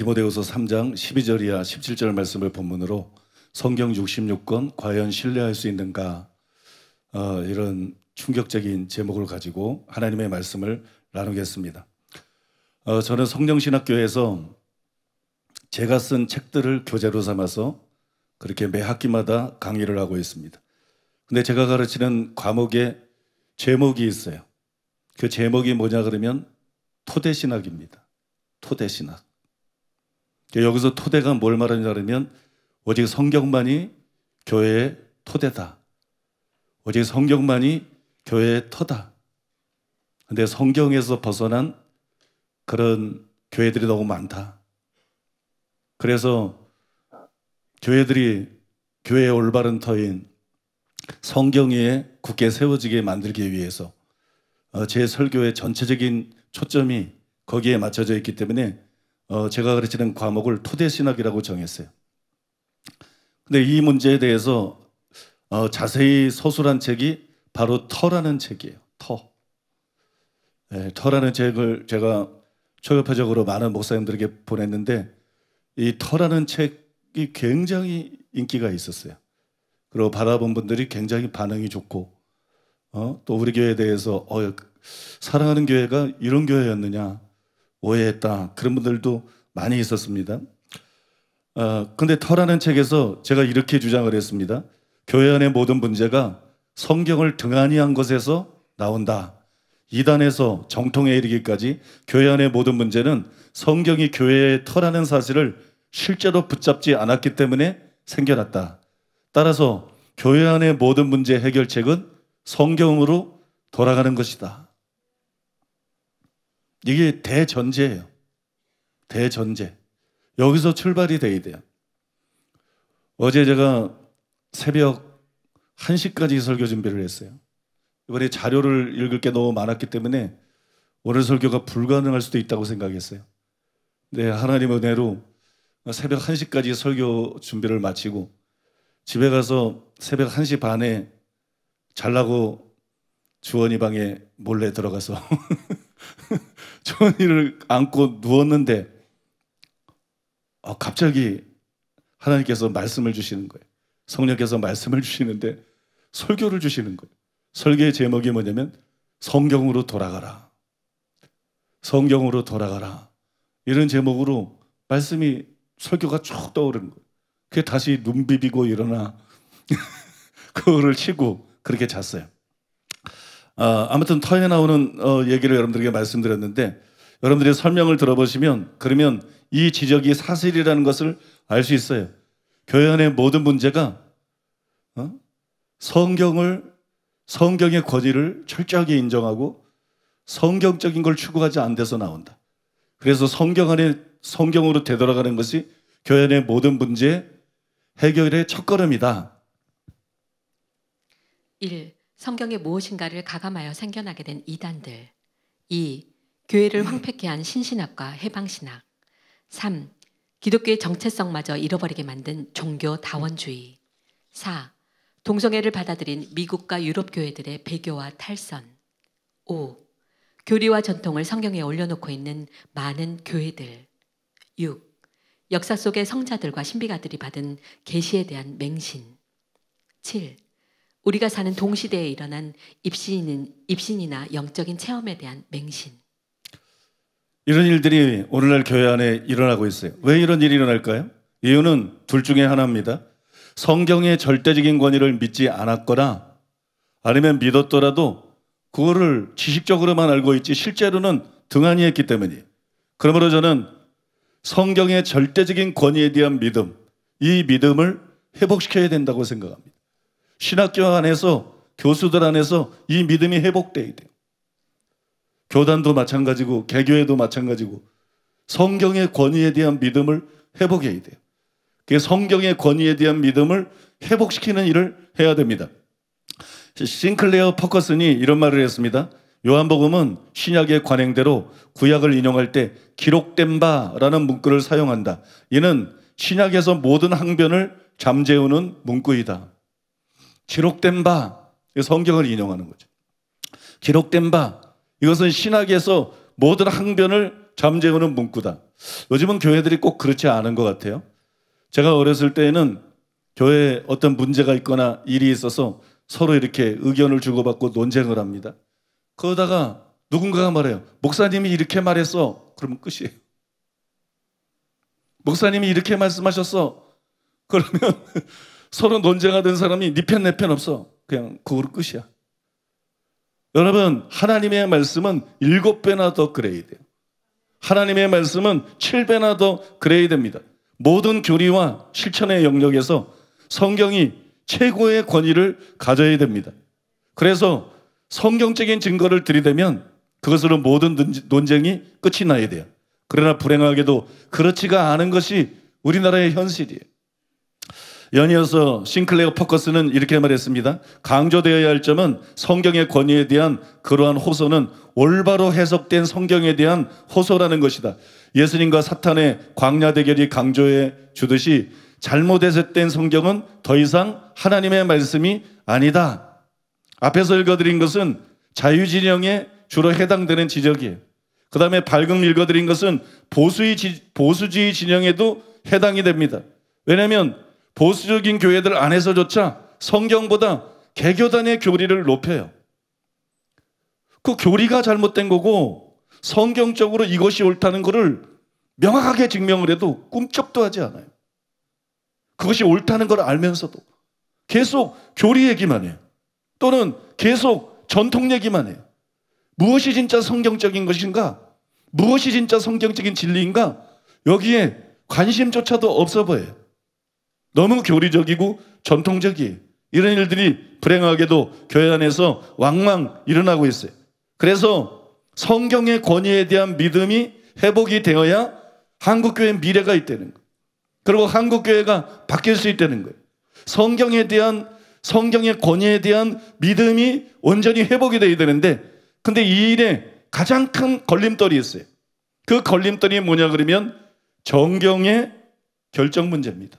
디모데후서 3장 12절 이하 17절 말씀을 본문으로 성경 66권 과연 신뢰할 수 있는가 어, 이런 충격적인 제목을 가지고 하나님의 말씀을 나누겠습니다. 어, 저는 성령신학교에서 제가 쓴 책들을 교재로 삼아서 그렇게 매 학기마다 강의를 하고 있습니다. 근데 제가 가르치는 과목에 제목이 있어요. 그 제목이 뭐냐 그러면 토대신학입니다. 토대신학. 그러니까 여기서 토대가 뭘말하냐 하면 오직 성경만이 교회의 토대다. 오직 성경만이 교회의 터다. 근데 성경에서 벗어난 그런 교회들이 너무 많다. 그래서 교회들이 교회의 올바른 터인 성경 위에 굳게 세워지게 만들기 위해서 어, 제 설교의 전체적인 초점이 거기에 맞춰져 있기 때문에 어, 제가 가르치는 과목을 토대신학이라고 정했어요. 근데 이 문제에 대해서 어, 자세히 서술한 책이 바로 터라는 책이에요. 터. 네, 터라는 책을 제가 초협회적으로 많은 목사님들에게 보냈는데 이 터라는 책이 굉장히 인기가 있었어요. 그리고 받아본 분들이 굉장히 반응이 좋고 어, 또 우리 교회에 대해서 어, 사랑하는 교회가 이런 교회였느냐 오해했다. 그런 분들도 많이 있었습니다. 어, 근데 터라는 책에서 제가 이렇게 주장을 했습니다. 교회 안의 모든 문제가 성경을 등한히 한 것에서 나온다. 이단에서 정통에 이르기까지 교회 안의 모든 문제는 성경이 교회의 터라는 사실을 실제로 붙잡지 않았기 때문에 생겨났다. 따라서 교회 안의 모든 문제 해결책은 성경으로 돌아가는 것이다. 이게 대전제예요. 대전제. 여기서 출발이 돼야 돼요. 어제 제가 새벽 1시까지 설교 준비를 했어요. 이번에 자료를 읽을 게 너무 많았기 때문에 오늘 설교가 불가능할 수도 있다고 생각했어요. 네, 하나님 은혜로 새벽 1시까지 설교 준비를 마치고 집에 가서 새벽 1시 반에 잘라고 주원이 방에 몰래 들어가서 전의를 안고 누웠는데 어, 갑자기 하나님께서 말씀을 주시는 거예요. 성령께서 말씀을 주시는데 설교를 주시는 거예요. 설교의 제목이 뭐냐면 성경으로 돌아가라. 성경으로 돌아가라. 이런 제목으로 말씀이 설교가 쭉 떠오르는 거예요. 그게 다시 눈 비비고 일어나 그거를 치고 그렇게 잤어요. 어, 아무튼 터에 나오는 어, 얘기를 여러분들에게 말씀드렸는데 여러분들이 설명을 들어보시면 그러면 이 지적이 사실이라는 것을 알 수 있어요. 교회 안의 모든 문제가 어? 성경을 성경의 권위를 철저하게 인정하고 성경적인 걸 추구하지 않돼서 나온다. 그래서 성경 안에 성경으로 되돌아가는 것이 교회 안의 모든 문제 해결의 첫걸음이다. 1. 성경에 무엇인가를 가감하여 생겨나게 된 이단들 2. 교회를 황폐케 한 신신학과 해방신학 3. 기독교의 정체성마저 잃어버리게 만든 종교 다원주의 4. 동성애를 받아들인 미국과 유럽 교회들의 배교와 탈선 5. 교리와 전통을 성경에 올려놓고 있는 많은 교회들 6. 역사 속의 성자들과 신비가들이 받은 계시에 대한 맹신 7. 우리가 사는 동시대에 일어난 입신인, 입신이나 영적인 체험에 대한 맹신. 이런 일들이 오늘날 교회 안에 일어나고 있어요. 왜 이런 일이 일어날까요? 이유는 둘 중에 하나입니다. 성경의 절대적인 권위를 믿지 않았거나 아니면 믿었더라도 그거를 지식적으로만 알고 있지 실제로는 등한히 했기 때문이 그러므로 저는 성경의 절대적인 권위에 대한 믿음, 이 믿음을 회복시켜야 된다고 생각합니다. 신학교 안에서 교수들 안에서 이 믿음이 회복돼야 돼요. 교단도 마찬가지고 개교회도 마찬가지고 성경의 권위에 대한 믿음을 회복해야 돼요. 그 성경의 권위에 대한 믿음을 회복시키는 일을 해야 됩니다. 싱클레어 퍼커슨이 이런 말을 했습니다. 요한복음은 신약의 관행대로 구약을 인용할 때 기록된 바라는 문구를 사용한다. 이는 신약에서 모든 항변을 잠재우는 문구이다. 기록된 바, 성경을 인용하는 거죠. 기록된 바, 이것은 신학에서 모든 항변을 잠재우는 문구다. 요즘은 교회들이 꼭 그렇지 않은 것 같아요. 제가 어렸을 때에는 교회에 어떤 문제가 있거나 일이 있어서 서로 이렇게 의견을 주고받고 논쟁을 합니다. 그러다가 누군가가 말해요. 목사님이 이렇게 말했어. 그러면 끝이에요. 목사님이 이렇게 말씀하셨어. 그러면 서로 논쟁하 된 사람이 네 편, 내 편 없어. 그냥 그걸 끝이야. 여러분, 하나님의 말씀은 일곱 배나 더 그래야 돼요. 하나님의 말씀은 7배나 더 그래야 됩니다. 모든 교리와 실천의 영역에서 성경이 최고의 권위를 가져야 됩니다. 그래서 성경적인 증거를 들이대면 그것으로 모든 논쟁이 끝이 나야 돼요. 그러나 불행하게도 그렇지가 않은 것이 우리나라의 현실이에요. 연이어서 싱클레어 포커스는 이렇게 말했습니다. 강조되어야 할 점은 성경의 권위에 대한 그러한 호소는 올바로 해석된 성경에 대한 호소라는 것이다. 예수님과 사탄의 광야 대결이 강조해 주듯이 잘못 해석된 성경은 더 이상 하나님의 말씀이 아니다. 앞에서 읽어드린 것은 자유진영에 주로 해당되는 지적이에요. 그 다음에 밝음 읽어드린 것은 보수의, 보수주의 진영에도 해당이 됩니다. 왜냐하 보수적인 교회들 안에서조차 성경보다 개교단의 교리를 높여요. 그 교리가 잘못된 거고 성경적으로 이것이 옳다는 것을 명확하게 증명을 해도 꿈쩍도 하지 않아요. 그것이 옳다는 걸 알면서도 계속 교리 얘기만 해요. 또는 계속 전통 얘기만 해요. 무엇이 진짜 성경적인 것인가? 무엇이 진짜 성경적인 진리인가? 여기에 관심조차도 없어 보여요. 너무 교리적이고 전통적이에요. 이런 일들이 불행하게도 교회 안에서 왕왕 일어나고 있어요. 그래서 성경의 권위에 대한 믿음이 회복이 되어야 한국교회 미래가 있다는 거 그리고 한국교회가 바뀔 수 있다는 거예요. 성경에 대한, 성경의 권위에 대한 믿음이 온전히 회복이 되어야 되는데, 근데 이 일에 가장 큰 걸림돌이 있어요. 그 걸림돌이 뭐냐 그러면 정경의 결정 문제입니다.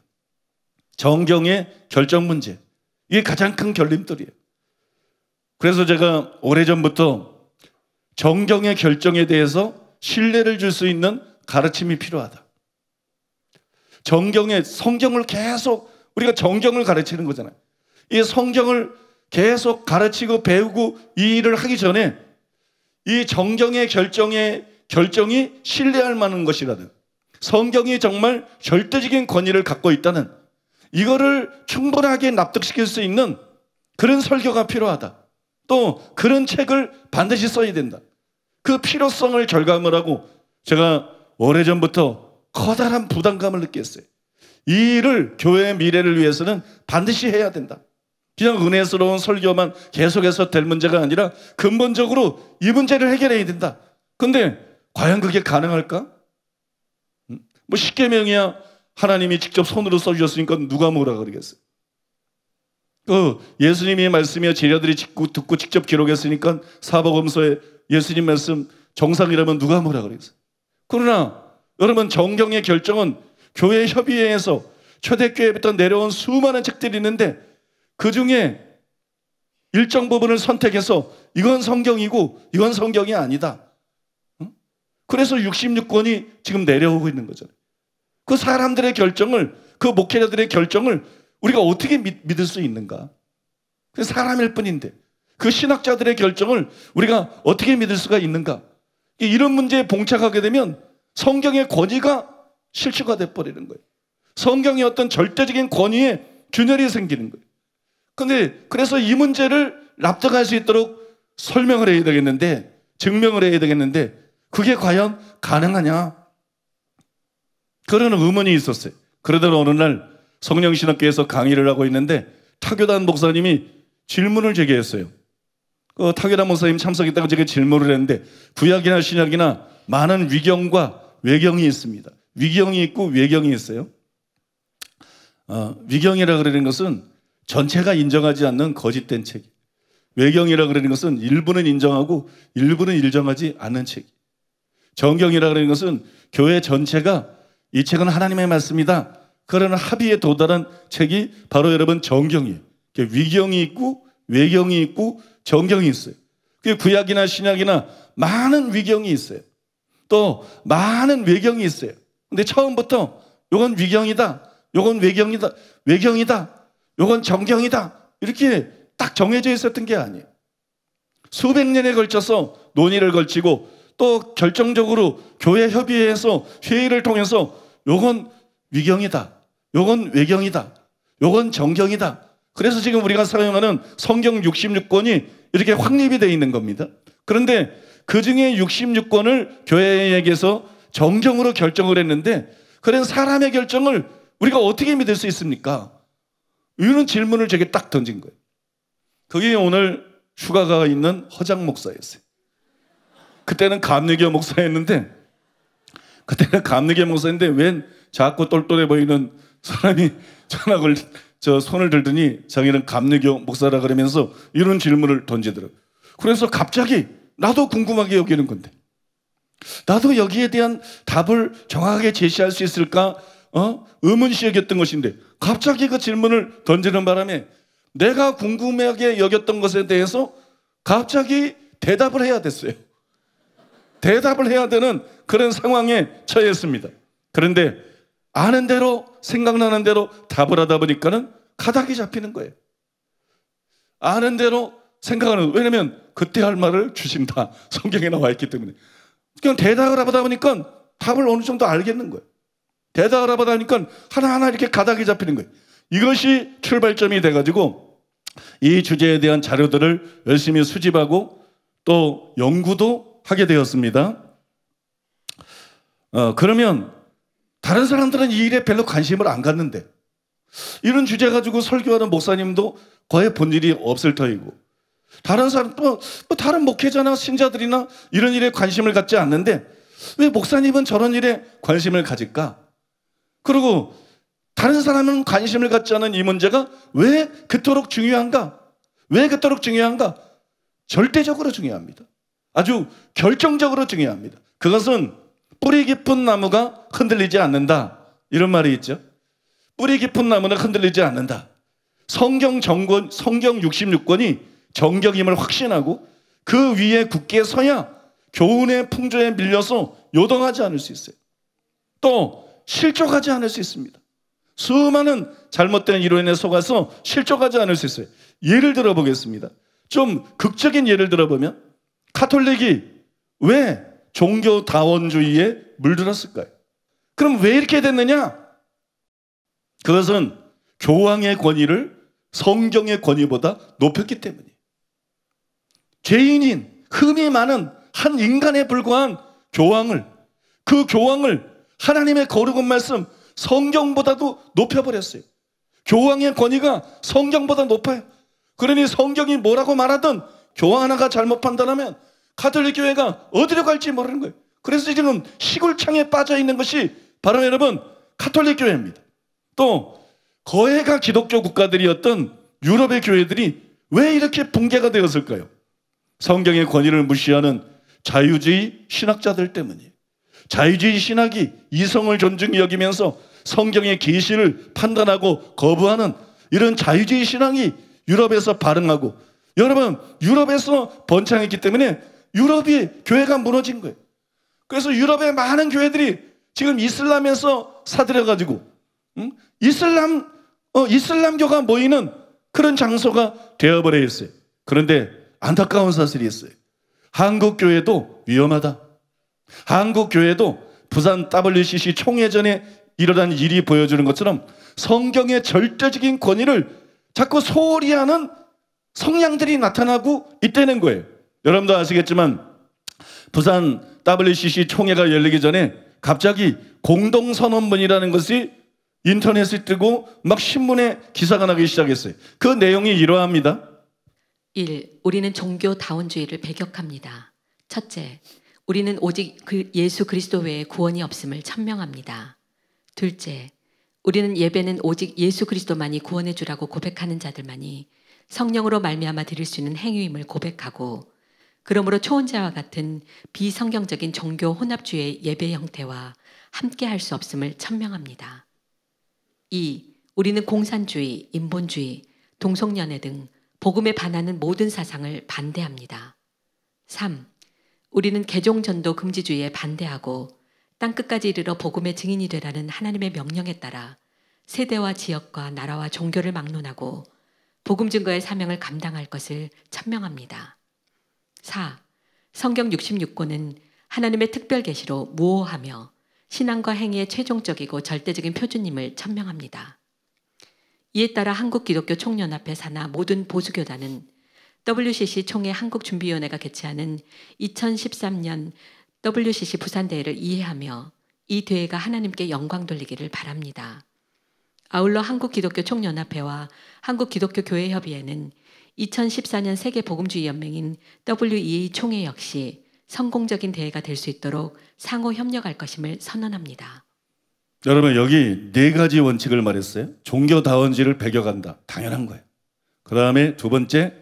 정경의 결정 문제. 이게 가장 큰 결림돌이에요. 그래서 제가 오래전부터 정경의 결정에 대해서 신뢰를 줄 수 있는 가르침이 필요하다. 정경의 성경을 계속 우리가 정경을 가르치는 거잖아요. 이 성경을 계속 가르치고 배우고 이 일을 하기 전에 이 정경의 결정의 결정이 신뢰할 만한 것이라든 성경이 정말 절대적인 권위를 갖고 있다는 이거를 충분하게 납득시킬 수 있는 그런 설교가 필요하다. 또 그런 책을 반드시 써야 된다. 그 필요성을 결과물하고 제가 오래전부터 커다란 부담감을 느꼈어요. 이 일을 교회의 미래를 위해서는 반드시 해야 된다. 그냥 은혜스러운 설교만 계속해서 될 문제가 아니라 근본적으로 이 문제를 해결해야 된다. 근데 과연 그게 가능할까? 음? 뭐 십계명이야 하나님이 직접 손으로 써주셨으니까 누가 뭐라 그러겠어요? 그 예수님의 말씀이야 제자들이 듣고 직접 기록했으니까 사복음서에 예수님 말씀 정상이라면 누가 뭐라 그러겠어요? 그러나 여러분 정경의 결정은 교회 협의회에서 초대교회부터 내려온 수많은 책들이 있는데 그 중에 일정 부분을 선택해서 이건 성경이고 이건 성경이 아니다. 그래서 66권이 지금 내려오고 있는 거잖아요. 그 사람들의 결정을, 그 목회자들의 결정을 우리가 어떻게 믿, 을수 있는가? 그 사람일 뿐인데 그 신학자들의 결정을 우리가 어떻게 믿을 수가 있는가? 이런 문제에 봉착하게 되면 성경의 권위가 실추가 돼버리는 거예요. 성경의 어떤 절대적인 권위에 균열이 생기는 거예요. 근데 그래서 이 문제를 납득할 수 있도록 설명을 해야 되겠는데 증명을 해야 되겠는데 그게 과연 가능하냐? 그러는 의문이 있었어요. 그러던 어느 날 성령신학교에서 강의를 하고 있는데 타교단 목사님이 질문을 제기 했어요. 그 타교단 목사님 참석했다고 제가 질문을 했는데 구약이나 신약이나 많은 위경과 외경이 있습니다. 위경이 있고 외경이 있어요. 어, 위경이라 그러는 것은 전체가 인정하지 않는 거짓된 책. 외경이라 그러는 것은 일부는 인정하고 일부는 인정하지 않는 책. 정경이라 그러는 것은 교회 전체가 이 책은 하나님의 말씀이다. 그러 합의에 도달한 책이 바로 여러분 정경이에요. 위경이 있고 외경이 있고 정경이 있어요. 그 구약이나 신약이나 많은 위경이 있어요. 또 많은 외경이 있어요. 근데 처음부터 요건 위경이다. 요건 외경이다. 외경이다. 요건 정경이다. 이렇게 딱 정해져 있었던 게 아니에요. 수백 년에 걸쳐서 논의를 걸치고 또 결정적으로 교회 협의회에서 회의를 통해서 요건 위경이다. 요건 외경이다. 요건 정경이다. 그래서 지금 우리가 사용하는 성경 66권이 이렇게 확립이 되어 있는 겁니다. 그런데 그 중에 66권을 교회에게서 정경으로 결정을 했는데 그런 사람의 결정을 우리가 어떻게 믿을 수 있습니까? 이런 질문을 저게딱 던진 거예요. 그게 오늘 휴가가 있는 허장 목사였어요. 그때는 감리교 목사였는데 그때는 감리교 목사인데 웬 작고 똘똘해 보이는 사람이 전학을 저 손을 들더니 자기는 감리교 목사라 그러면서 이런 질문을 던지더라고. 그래서 갑자기 나도 궁금하게 여기는 건데 나도 여기에 대한 답을 정확하게 제시할 수 있을까? 어? 의문시 여겼던 것인데 갑자기 그 질문을 던지는 바람에 내가 궁금하게 여겼던 것에 대해서 갑자기 대답을 해야 됐어요. 대답을 해야 되는 그런 상황에 처했습니다. 그런데 아는 대로 생각나는 대로 답을 하다 보니까는 가닥이 잡히는 거예요. 아는 대로 생각하는 왜냐면 그때 할 말을 주신다 성경에 나와 있기 때문에 그냥 대답을 하다 보니까 답을 어느 정도 알겠는 거예요. 대답을 하다 보니까 하나하나 이렇게 가닥이 잡히는 거예요. 이것이 출발점이 돼가지고 이 주제에 대한 자료들을 열심히 수집하고 또 연구도 하게 되었습니다. 어, 그러면 다른 사람들은 이 일에 별로 관심을 안 갖는데 이런 주제 가지고 설교하는 목사님도 거의 본 일이 없을 터이고 다른 사람 또뭐 다른 목회자나 신자들이나 이런 일에 관심을 갖지 않는데 왜 목사님은 저런 일에 관심을 가질까? 그리고 다른 사람은 관심을 갖지 않은 이 문제가 왜 그토록 중요한가? 왜 그토록 중요한가? 절대적으로 중요합니다. 아주 결정적으로 중요합니다. 그것은 뿌리 깊은 나무가 흔들리지 않는다. 이런 말이 있죠. 뿌리 깊은 나무는 흔들리지 않는다. 성경 정권, 성경 66권이 정경임을 확신하고 그 위에 굳게 서야 교훈의 풍조에 밀려서 요동하지 않을 수 있어요. 또 실족하지 않을 수 있습니다. 수많은 잘못된 이론에 속아서 실족하지 않을 수 있어요. 예를 들어 보겠습니다. 좀 극적인 예를 들어 보면 카톨릭이 왜 종교다원주의에 물들었을까요? 그럼 왜 이렇게 됐느냐? 그것은 교황의 권위를 성경의 권위보다 높였기 때문이에요. 죄인인 흠이 많은 한 인간에 불과한 교황을 그 교황을 하나님의 거룩한 말씀 성경보다도 높여버렸어요. 교황의 권위가 성경보다 높아요. 그러니 성경이 뭐라고 말하든 교황 하나가 잘못 판단하면 카톨릭 교회가 어디로 갈지 모르는 거예요. 그래서 지금 시골창에 빠져 있는 것이 바로 여러분 카톨릭 교회입니다. 또 거해가 기독교 국가들이었던 유럽의 교회들이 왜 이렇게 붕괴가 되었을까요? 성경의 권위를 무시하는 자유주의 신학자들 때문이에요. 자유주의 신학이 이성을 존중 여기면서 성경의 계시를 판단하고 거부하는 이런 자유주의 신앙이 유럽에서 발흥하고 여러분 유럽에서 번창했기 때문에 유럽이 교회가 무너진 거예요. 그래서 유럽의 많은 교회들이 지금 이슬람에서 사들여가지고 음? 이슬람 어, 이슬람교가 모이는 그런 장소가 되어버려 있어요. 그런데 안타까운 사실이 있어요. 한국 교회도 위험하다. 한국 교회도 부산 WCC 총회전에 일어난 일이 보여주는 것처럼 성경의 절대적인 권위를 자꾸 소홀히 하는 성향들이 나타나고 있다는 거예요. 여러분도 아시겠지만 부산 WCC 총회가 열리기 전에 갑자기 공동선언문이라는 것이 인터넷에 뜨고 막 신문에 기사가 나기 시작했어요. 그 내용이 이러합니다. 1. 우리는 종교다원주의를 배격합니다. 첫째, 우리는 오직 그 예수 그리스도 외에 구원이 없음을 천명합니다. 둘째, 우리는 예배는 오직 예수 그리스도만이 구원해 주라고 고백하는 자들만이 성령으로 말미암아 드릴 수 있는 행위임을 고백하고 그러므로 초혼자와 같은 비성경적인 종교 혼합주의 예배 형태와 함께 할 수 없음을 천명합니다. 2. 우리는 공산주의, 인본주의, 동성연애 등 복음에 반하는 모든 사상을 반대합니다. 3. 우리는 개종전도 금지주의에 반대하고 땅끝까지 이르러 복음의 증인이 되라는 하나님의 명령에 따라 세대와 지역과 나라와 종교를 막론하고 복음 증거의 사명을 감당할 것을 천명합니다. 4. 성경 66권은 하나님의 특별 계시로 무호하며 신앙과 행위의 최종적이고 절대적인 표준임을 천명합니다. 이에 따라 한국 기독교 총연합회 산하 모든 보수교단은 WCC 총회 한국준비위원회가 개최하는 2013년 WCC 부산대회를 이해하며 이 대회가 하나님께 영광 돌리기를 바랍니다. 아울러 한국기독교 총연합회와 한국기독교교회협의회는 2014년 세계복음주의연맹인 WEA 총회 역시 성공적인 대회가 될 수 있도록 상호 협력할 것임을 선언합니다. 여러분 여기 네 가지 원칙을 말했어요. 종교 다원주를 배격한다. 당연한 거예요. 그 다음에 두 번째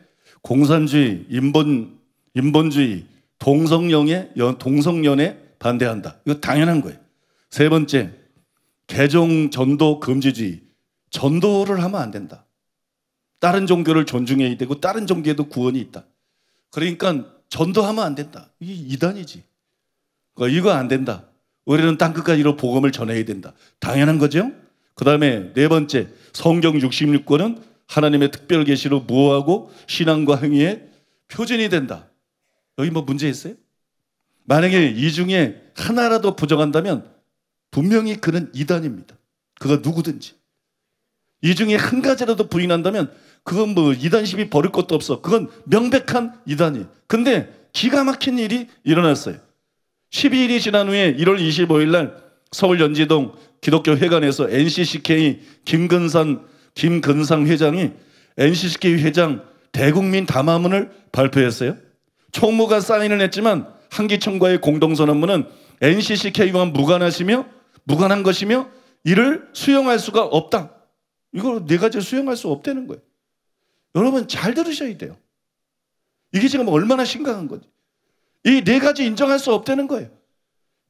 공산주의, 인본 인본주의, 동성연애, 동성연애 반대한다. 이거 당연한 거예요. 세 번째 개종 전도 금지주의. 전도를 하면 안 된다. 다른 종교를 존중해야 되고 다른 종교에도 구원이 있다. 그러니까 전도하면 안 된다. 이게 이단이지. 그러니까 이거 안 된다. 우리는 땅끝까지로 복음을 전해야 된다. 당연한 거죠. 그 다음에 네 번째 성경 66권은 하나님의 특별 계시로 무호하고 신앙과 행위의 표준이 된다. 여기 뭐 문제 있어요? 만약에 이 중에 하나라도 부정한다면 분명히 그는 이단입니다. 그가 누구든지. 이 중에 한 가지라도 부인한다면 그건 뭐 이단십이 버릴 것도 없어. 그건 명백한 이단이. 근데 기가 막힌 일이 일어났어요. 12일이 지난 후에 1월 25일 날 서울 연지동 기독교 회관에서 NCCK 김근산 김근상 회장이 NCCK 회장 대국민 담화문을 발표했어요. 총무가 사인을 했지만 한기총과의 공동선언문은 NCCK와 무관하시며 무관한 것이며 이를 수용할 수가 없다. 이걸 네 가지 수용할 수 없다는 거예요. 여러분 잘 들으셔야 돼요. 이게 지금 얼마나 심각한 건지. 이 네 가지 인정할 수 없다는 거예요.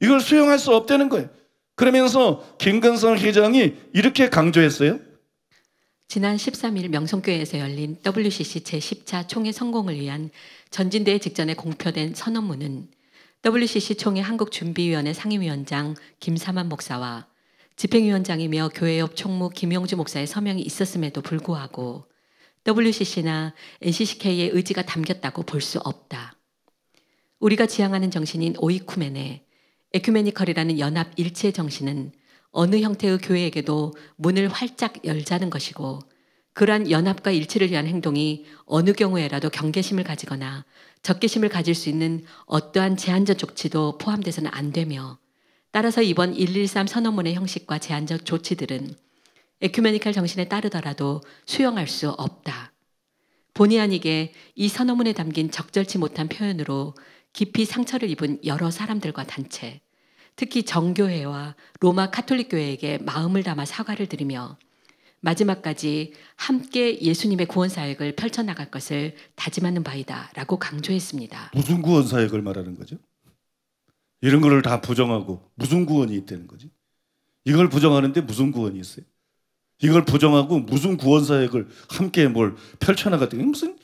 이걸 수용할 수 없다는 거예요. 그러면서 김근성 회장이 이렇게 강조했어요. 지난 13일 명성교회에서 열린 WCC 제10차 총회 성공을 위한 전진대회 직전에 공표된 선언문은 WCC 총회 한국준비위원회 상임위원장 김사만 목사와 집행위원장이며 교회협 총무 김용주 목사의 서명이 있었음에도 불구하고 WCC나 NCCK의 의지가 담겼다고 볼 수 없다. 우리가 지향하는 정신인 오이쿠멘의 에큐메니컬이라는 연합 일체 정신은 어느 형태의 교회에게도 문을 활짝 열자는 것이고 그러한 연합과 일치를 위한 행동이 어느 경우에라도 경계심을 가지거나 적개심을 가질 수 있는 어떠한 제한적 조치도 포함돼서는 안 되며 따라서 이번 113 선언문의 형식과 제한적 조치들은 에큐메니칼 정신에 따르더라도 수용할 수 없다. 본의 아니게 이 선언문에 담긴 적절치 못한 표현으로 깊이 상처를 입은 여러 사람들과 단체, 특히 정교회와 로마 카톨릭교회에게 마음을 담아 사과를 드리며 마지막까지 함께 예수님의 구원 사역을 펼쳐 나갈 것을 다짐하는 바이다라고 강조했습니다. 무슨 구원 사역을 말하는 거죠? 이런 거를 다 부정하고 무슨 구원이 있다는 거지? 이걸 부정하는데 무슨 구원이 있어요? 이걸 부정하고 무슨 구원사역을 함께 뭘 펼쳐나갔더니 무슨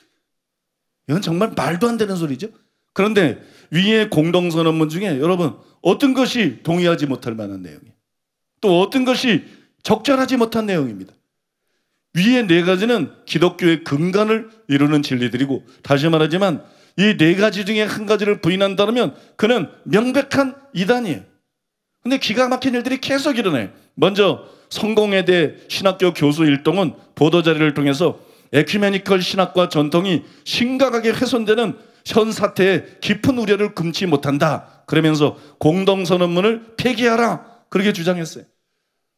이건 정말 말도 안 되는 소리죠. 그런데 위의 공동선언문 중에 여러분 어떤 것이 동의하지 못할 만한 내용이에요. 또 어떤 것이 적절하지 못한 내용입니다. 위의 네 가지는 기독교의 근간을 이루는 진리들이고 다시 말하지만 이 네 가지 중에 한 가지를 부인한다면 그는 명백한 이단이에요. 근데 기가 막힌 일들이 계속 일어나요. 먼저 성공회대 신학교 교수 일동은 보도 자료를 통해서 에큐메니컬 신학과 전통이 심각하게 훼손되는 현 사태에 깊은 우려를 금치 못한다. 그러면서 공동선언문을 폐기하라. 그렇게 주장했어요.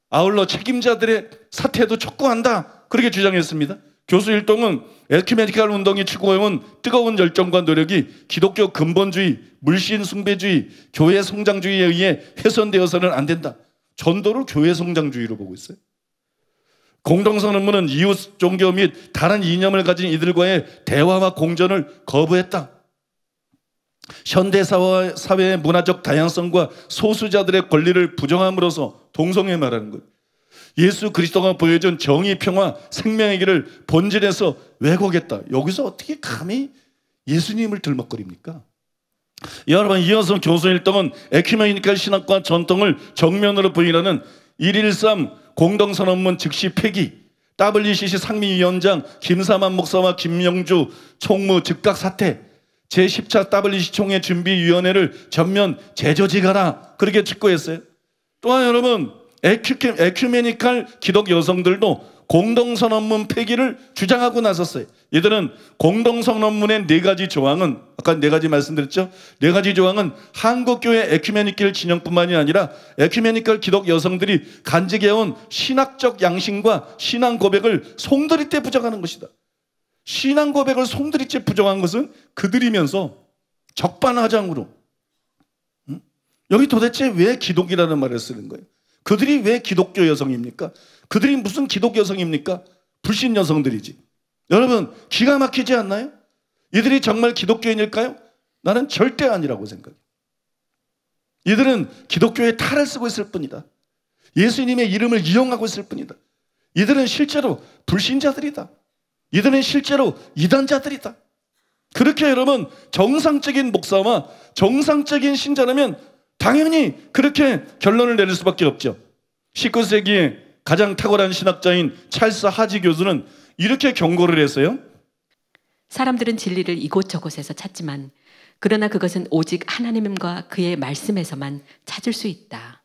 아울러 책임자들의 사퇴도 촉구한다. 그렇게 주장했습니다. 교수 일동은 엘큐메디칼 운동이 추구해온 뜨거운 열정과 노력이 기독교 근본주의, 물신 숭배주의, 교회 성장주의에 의해 훼손되어서는 안 된다. 전도를 교회 성장주의로 보고 있어요. 공동선언문은 이웃 종교 및 다른 이념을 가진 이들과의 대화와 공존을 거부했다. 현대 사회의 문화적 다양성과 소수자들의 권리를 부정함으로써 동성애 말하는 거예요. 예수 그리스도가 보여준 정의, 평화, 생명의 길을 본질에서 왜곡했다. 여기서 어떻게 감히 예수님을 들먹거립니까? 여러분 이어서 교수 일동은 에큐메니칼 신학과 전통을 정면으로 부인하는 113 공동선언문 즉시 폐기 WCC 상임위원장 김사만 목사와 김영주 총무 즉각 사퇴 제10차 WCC 총회 준비위원회를 전면 재조직하라 그렇게 직고했어요. 또한 여러분 에큐, 메니칼 기독 여성들도 공동선언문 폐기를 주장하고 나섰어요. 이들은 공동선언문의 네 가지 조항은 아까 네 가지 말씀드렸죠. 네 가지 조항은 한국교회 에큐메니컬 진영뿐만이 아니라 에큐메니컬 기독 여성들이 간직해온 신학적 양심과 신앙 고백을 송두리째 부정하는 것이다. 신앙 고백을 송두리째 부정한 것은 그들이면서 적반하장으로 여기 도대체 왜 기독이라는 말을 쓰는 거예요? 그들이 왜 기독교 여성입니까? 그들이 무슨 기독교 여성입니까? 불신 여성들이지. 여러분, 기가 막히지 않나요? 이들이 정말 기독교인일까요? 나는 절대 아니라고 생각해. 이들은 기독교의 탈을 쓰고 있을 뿐이다. 예수님의 이름을 이용하고 있을 뿐이다. 이들은 실제로 불신자들이다. 이들은 실제로 이단자들이다. 그렇게 여러분 정상적인 목사와 정상적인 신자라면 당연히 그렇게 결론을 내릴 수밖에 없죠. 19세기에 가장 탁월한 신학자인 찰스 하지 교수는 이렇게 경고를 했어요. 사람들은 진리를 이곳저곳에서 찾지만 그러나 그것은 오직 하나님과 그의 말씀에서만 찾을 수 있다.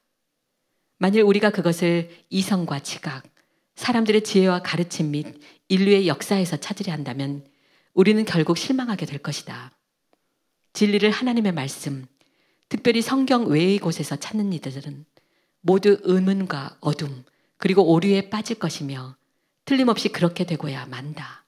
만일 우리가 그것을 이성과 지각, 사람들의 지혜와 가르침 및 인류의 역사에서 찾으려 한다면 우리는 결국 실망하게 될 것이다. 진리를 하나님의 말씀, 특별히 성경 외의 곳에서 찾는 이들은 모두 의문과 어둠 그리고 오류에 빠질 것이며 틀림없이 그렇게 되고야 만다.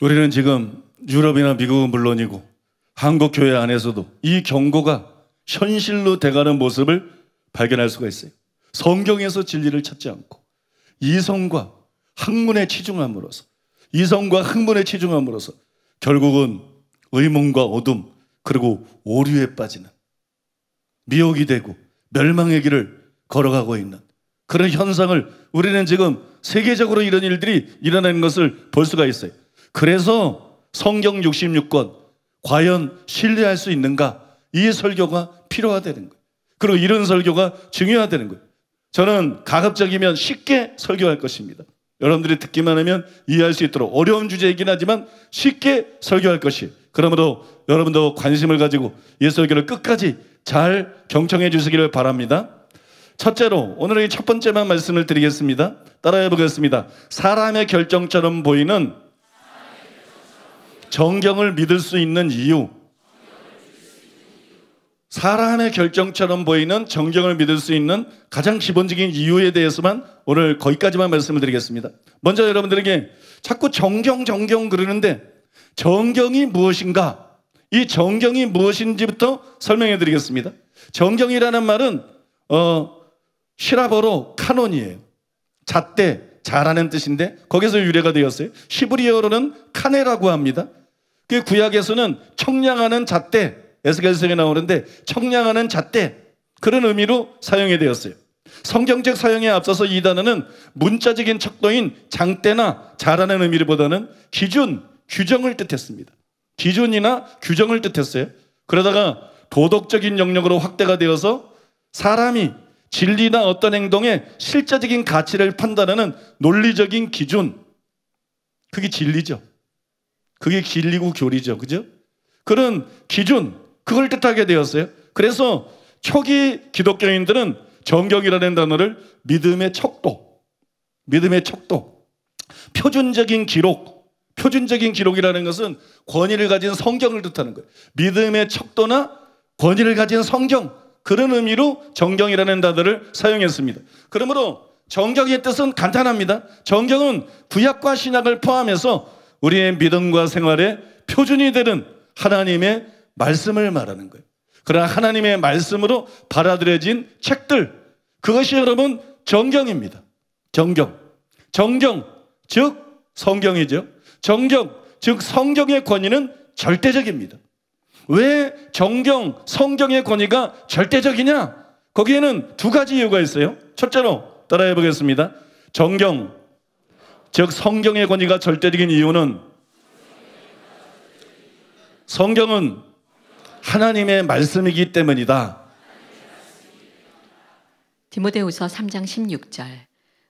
우리는 지금 유럽이나 미국은 물론이고 한국 교회 안에서도 이 경고가 현실로 돼가는 모습을 발견할 수가 있어요. 성경에서 진리를 찾지 않고 이성과 학문에 치중함으로써 이성과 학문에 치중함으로써 결국은 의문과 어둠 그리고 오류에 빠지는 미혹이 되고 멸망의 길을 걸어가고 있는 그런 현상을 우리는 지금 세계적으로 이런 일들이 일어나는 것을 볼 수가 있어요. 그래서 성경 66권 과연 신뢰할 수 있는가 이 설교가 필요하다는 거예요. 그리고 이런 설교가 중요하다는 거예요. 저는 가급적이면 쉽게 설교할 것입니다. 여러분들이 듣기만 하면 이해할 수 있도록 어려운 주제이긴 하지만 쉽게 설교할 것이 에요 그러므로 여러분도 관심을 가지고 예수교를 끝까지 잘 경청해 주시기를 바랍니다. 첫째로 오늘의 첫 번째만 말씀을 드리겠습니다. 따라해 보겠습니다. 사람의 결정처럼 보이는 정경을 믿을 수 있는 이유. 사람의 결정처럼 보이는 정경을 믿을 수 있는 가장 기본적인 이유에 대해서만 오늘 거기까지만 말씀을 드리겠습니다. 먼저 여러분들에게 자꾸 정경 정경 그러는데 정경이 무엇인가? 이 정경이 무엇인지부터 설명해 드리겠습니다. 정경이라는 말은 어, 시라버로 카논이에요. 잣대, 잘하는 뜻인데 거기서 유래가 되었어요. 시브리어로는 카네라고 합니다. 그 구약에서는 청량하는 잣대, 에스겔서에 나오는데 청량하는 잣대 그런 의미로 사용이 되었어요. 성경적 사용에 앞서서 이 단어는 문자적인 척도인 장대나 잘하는 의미보다는 기준, 규정을 뜻했습니다. 기준이나 규정을 뜻했어요. 그러다가 도덕적인 영역으로 확대가 되어서 사람이 진리나 어떤 행동의 실제적인 가치를 판단하는 논리적인 기준. 그게 진리죠. 그게 진리고 교리죠. 그죠? 그런 기준, 그걸 뜻하게 되었어요. 그래서 초기 기독교인들은 정경이라는 단어를 믿음의 척도, 믿음의 척도, 표준적인 기록, 표준적인 기록이라는 것은 권위를 가진 성경을 뜻하는 거예요. 믿음의 척도나 권위를 가진 성경 그런 의미로 정경이라는 단어를 사용했습니다. 그러므로 정경의 뜻은 간단합니다. 정경은 구약과 신약을 포함해서 우리의 믿음과 생활의 표준이 되는 하나님의 말씀을 말하는 거예요. 그러나 하나님의 말씀으로 받아들여진 책들 그것이 여러분 정경입니다. 정경. 정경 즉 성경이죠. 정경, 즉 성경의 권위는 절대적입니다. 왜 정경, 성경의 권위가 절대적이냐? 거기에는 두 가지 이유가 있어요. 첫째로 따라해 보겠습니다. 정경, 즉 성경의 권위가 절대적인 이유는 성경은 하나님의 말씀이기 때문이다. 디모데후서 3장 16절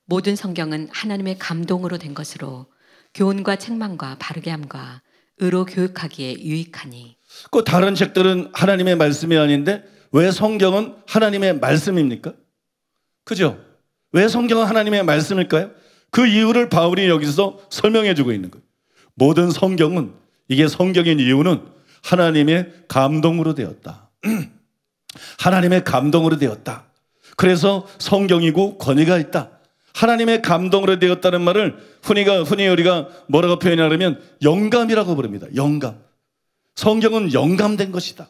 모든 성경은 하나님의 감동으로 된 것으로 교훈과 책망과 바르게 함과 의로 교육하기에 유익하니 그 다른 책들은 하나님의 말씀이 아닌데 왜 성경은 하나님의 말씀입니까? 그죠? 왜 성경은 하나님의 말씀일까요? 그 이유를 바울이 여기서 설명해 주고 있는 거예요. 모든 성경은 이게 성경인 이유는 하나님의 감동으로 되었다. 하나님의 감동으로 되었다. 그래서 성경이고 권위가 있다. 하나님의 감동으로 되었다는 말을 흔히가, 흔히 우리가 뭐라고 표현하냐면 영감이라고 부릅니다. 영감. 성경은 영감된 것이다.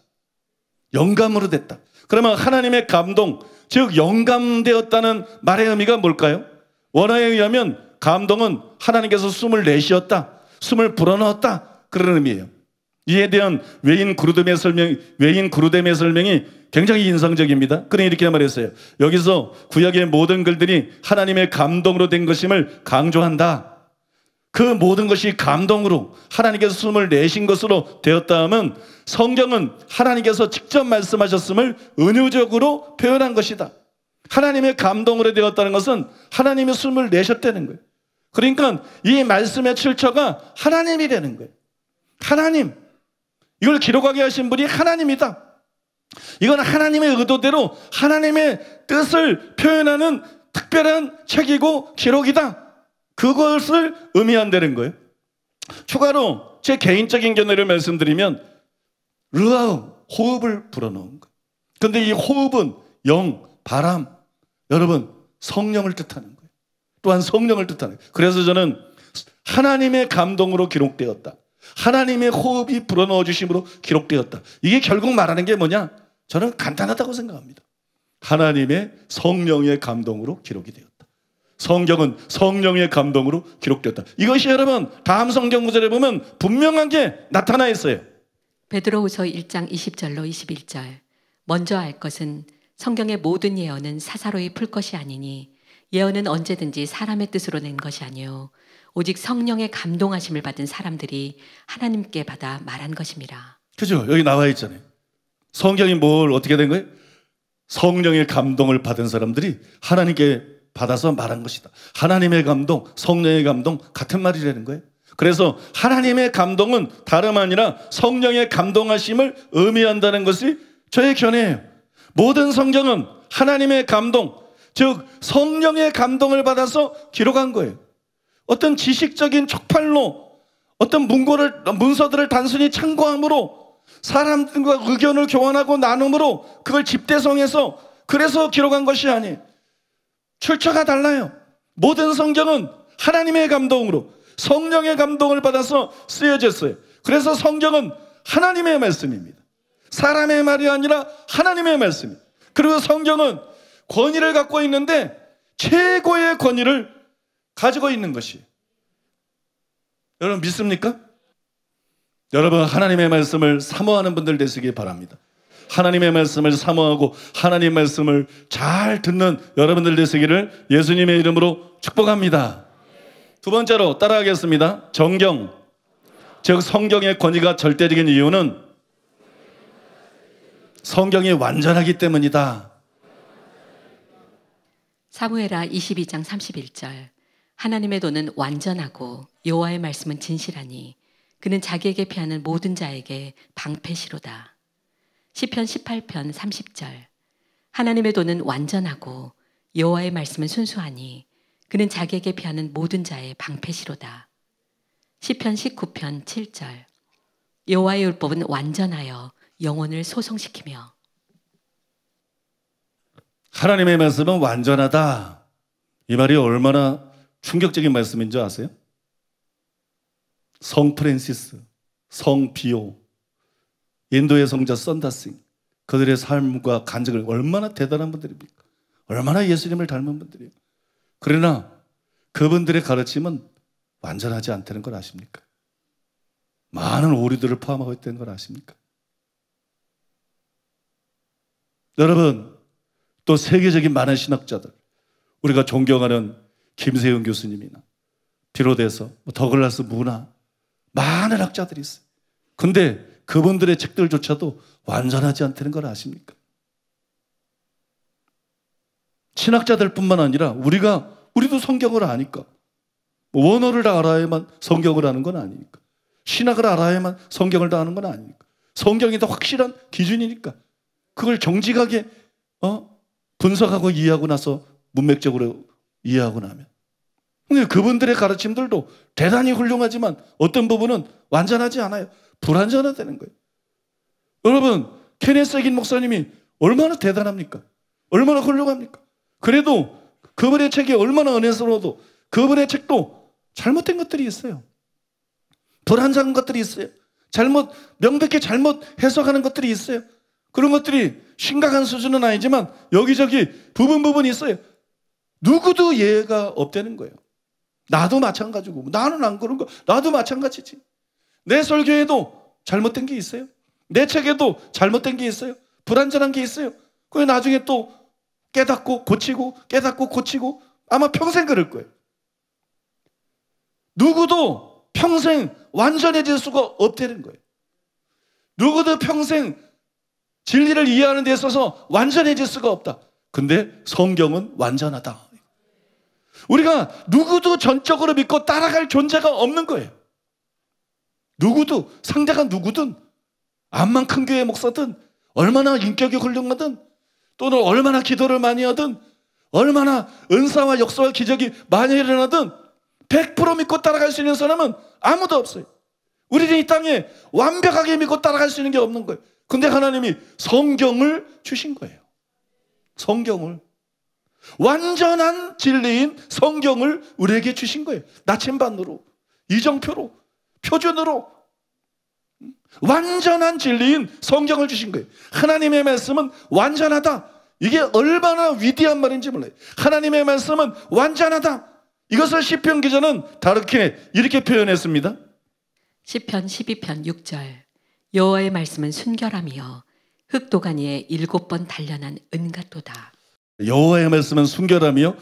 영감으로 됐다. 그러면 하나님의 감동, 즉 영감되었다는 말의 의미가 뭘까요? 원어에 의하면 감동은 하나님께서 숨을 내쉬었다. 숨을 불어넣었다. 그런 의미예요. 이에 대한 외인 그루뎀의 설명, 외인 그루뎀의 설명이 굉장히 인상적입니다. 그는 이렇게 말했어요. 여기서 구약의 모든 글들이 하나님의 감동으로 된 것임을 강조한다. 그 모든 것이 감동으로 하나님께서 숨을 내신 것으로 되었다 면 성경은 하나님께서 직접 말씀하셨음을 은유적으로 표현한 것이다. 하나님의 감동으로 되었다는 것은 하나님의 숨을 내셨다는 거예요. 그러니까 이 말씀의 출처가 하나님이라는 거예요. 하나님. 이걸 기록하게 하신 분이 하나님이다. 이건 하나님의 의도대로 하나님의 뜻을 표현하는 특별한 책이고 기록이다. 그것을 의미한다는 거예요. 추가로 제 개인적인 견해를 말씀드리면 르아음 호흡을 불어넣은 거예요. 근데 이 호흡은 영, 바람, 여러분 성령을 뜻하는 거예요. 또한 성령을 뜻하는 거예요. 그래서 저는 하나님의 감동으로 기록되었다. 하나님의 호흡이 불어넣어 주심으로 기록되었다. 이게 결국 말하는 게 뭐냐? 저는 간단하다고 생각합니다. 하나님의 성령의 감동으로 기록이 되었다. 성경은 성령의 감동으로 기록되었다. 이것이 여러분 다음 성경 구절에 보면 분명하게 나타나 있어요. 베드로후서 1장 20절로 21절. 먼저 알 것은 성경의 모든 예언은 사사로이 풀 것이 아니니 예언은 언제든지 사람의 뜻으로 낸 것이 아니요 오직 성령의 감동하심을 받은 사람들이 하나님께 받아 말한 것입니다. 그죠? 여기 나와 있잖아요. 성경이 뭘 어떻게 된 거예요? 성령의 감동을 받은 사람들이 하나님께 받아서 말한 것이다. 하나님의 감동, 성령의 감동 같은 말이라는 거예요. 그래서 하나님의 감동은 다름 아니라 성령의 감동하심을 의미한다는 것이 저의 견해예요. 모든 성경은 하나님의 감동, 즉 성령의 감동을 받아서 기록한 거예요. 어떤 지식적인 촉발로 어떤 문고를, 문서들을 단순히 참고함으로 사람들과 의견을 교환하고 나눔으로 그걸 집대성해서 그래서 기록한 것이 아니에요. 출처가 달라요. 모든 성경은 하나님의 감동으로 성령의 감동을 받아서 쓰여졌어요. 그래서 성경은 하나님의 말씀입니다. 사람의 말이 아니라 하나님의 말씀입니다. 그리고 성경은 권위를 갖고 있는데 최고의 권위를 가지고 있는 것이. 여러분 믿습니까? 여러분 하나님의 말씀을 사모하는 분들 되시기 바랍니다. 하나님의 말씀을 사모하고 하나님 말씀을 잘 듣는 여러분들 되시기를 예수님의 이름으로 축복합니다. 두 번째로 따라하겠습니다. 정경. 즉 성경의 권위가 절대적인 이유는 성경이 완전하기 때문이다. 사무엘하 22장 31절 하나님의 도는 완전하고 여호와의 말씀은 진실하니 그는 자기에게 피하는 모든 자에게 방패시로다. 시편 18편 30절 하나님의 도는 완전하고 여호와의 말씀은 순수하니 그는 자기에게 피하는 모든 자의 방패시로다. 시편 19편 7절 여호와의 율법은 완전하여 영혼을 소송시키며 하나님의 말씀은 완전하다. 이 말이 얼마나 충격적인 말씀인 줄 아세요? 성 프랜시스, 성 비오, 인도의 성자 썬다싱 그들의 삶과 간증을 얼마나 대단한 분들입니까? 얼마나 예수님을 닮은 분들이에요. 그러나 그분들의 가르침은 완전하지 않다는 걸 아십니까? 많은 오류들을 포함하고 있다는 걸 아십니까? 여러분, 또 세계적인 많은 신학자들, 우리가 존경하는 김세윤 교수님이나 비롯해서 뭐 더글라스 문화 많은 학자들이 있어요. 근데 그분들의 책들조차도 완전하지 않다는 걸 아십니까? 신학자들뿐만 아니라 우리가 우리도 성경을 아니까 뭐 원어를 알아야만 성경을 아는 건 아니니까 신학을 알아야만 성경을 다 아는 건 아니니까 성경이 더 확실한 기준이니까 그걸 정직하게 어? 분석하고 이해하고 나서 문맥적으로 이해하고 나면. 근데 그분들의 가르침들도 대단히 훌륭하지만 어떤 부분은 완전하지 않아요. 불완전하다는 거예요. 여러분, 케네스 긴 목사님이 얼마나 대단합니까? 얼마나 훌륭합니까? 그래도 그분의 책이 얼마나 은혜스러워도 그분의 책도 잘못된 것들이 있어요. 불완전한 것들이 있어요. 잘못, 명백히 잘못 해석하는 것들이 있어요. 그런 것들이 심각한 수준은 아니지만 여기저기 부분 부분 있어요. 누구도 예외가 없다는 거예요. 나도 마찬가지고 나는 안 그런 거 나도 마찬가지지. 내 설교에도 잘못된 게 있어요. 내 책에도 잘못된 게 있어요. 불완전한 게 있어요. 그 나중에 또 깨닫고 고치고 깨닫고 고치고 아마 평생 그럴 거예요. 누구도 평생 완전해질 수가 없다는 거예요. 누구도 평생 진리를 이해하는 데 있어서 완전해질 수가 없다. 근데 성경은 완전하다. 우리가 누구도 전적으로 믿고 따라갈 존재가 없는 거예요. 누구도 상대가 누구든 암만 큰 교회 목사든 얼마나 인격이 훌륭하든 또는 얼마나 기도를 많이 하든 얼마나 은사와 역사와 기적이 많이 일어나든 100% 믿고 따라갈 수 있는 사람은 아무도 없어요. 우리는 이 땅에 완벽하게 믿고 따라갈 수 있는 게 없는 거예요. 근데 하나님이 성경을 주신 거예요. 성경을. 완전한 진리인 성경을 우리에게 주신 거예요. 나침반으로, 이정표로, 표준으로. 완전한 진리인 성경을 주신 거예요. 하나님의 말씀은 완전하다. 이게 얼마나 위대한 말인지 몰라요. 하나님의 말씀은 완전하다. 이것을 시편 기자는 다르게 이렇게 표현했습니다. 시편 12편 6절 여호와의 말씀은 순결함이요 흙도가니에 일곱 번 단련한 은같도다. 여호와의 말씀은 순결하며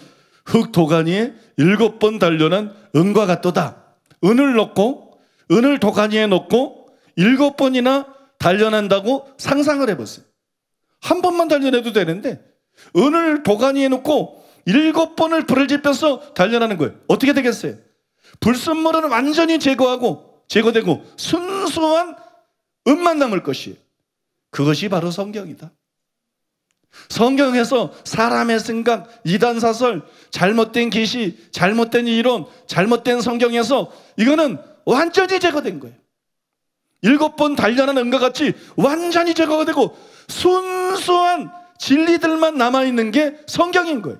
흙 도가니에 일곱 번 단련한 은과 같도다. 은을 넣고 은을 도가니에 넣고 일곱 번이나 단련한다고 상상을 해보세요. 한 번만 단련해도 되는데 은을 도가니에 넣고 일곱 번을 불을 지펴서 단련하는 거예요. 어떻게 되겠어요? 불순물은 완전히 제거하고 제거되고 순수한 은만 남을 것이에요. 그것이 바로 성경이다. 성경에서 사람의 생각, 이단사설, 잘못된 계시, 잘못된 이론, 잘못된 성경에서 이거는 완전히 제거된 거예요. 일곱 번 단련한 은과 같이 완전히 제거가 되고 순수한 진리들만 남아있는 게 성경인 거예요.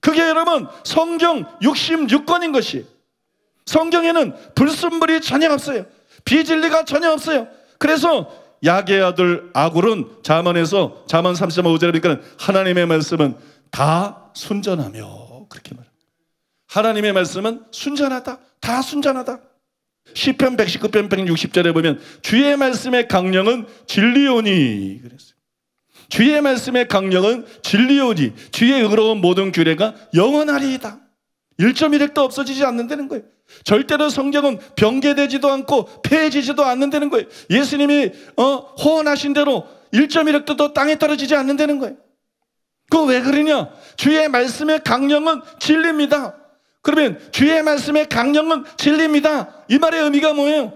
그게 여러분 성경 66권인 것이 성경에는 불순물이 전혀 없어요. 비진리가 전혀 없어요. 그래서 야의 아들 아굴은 자만에서 자만 35절에 보니까 하나님의 말씀은 다 순전하며 그렇게 말합니다. 하나님의 말씀은 순전하다. 다 순전하다. 10편 119편 160절에 보면 주의 말씀의 강령은 진리오니 그랬어요. 주의 말씀의 강령은 진리오니 주의 의로운 모든 규례가 영원하리이다. 1.1핵도 없어지지 않는다는 거예요. 절대로 성경은 변개되지도 않고 폐해지지도 않는다는 거예요. 예수님이 어, 호언하신 대로 1.1핵도 더 땅에 떨어지지 않는다는 거예요. 그거 왜 그러냐? 주의 말씀의 강령은 진리입니다. 그러면 주의 말씀의 강령은 진리입니다. 이 말의 의미가 뭐예요?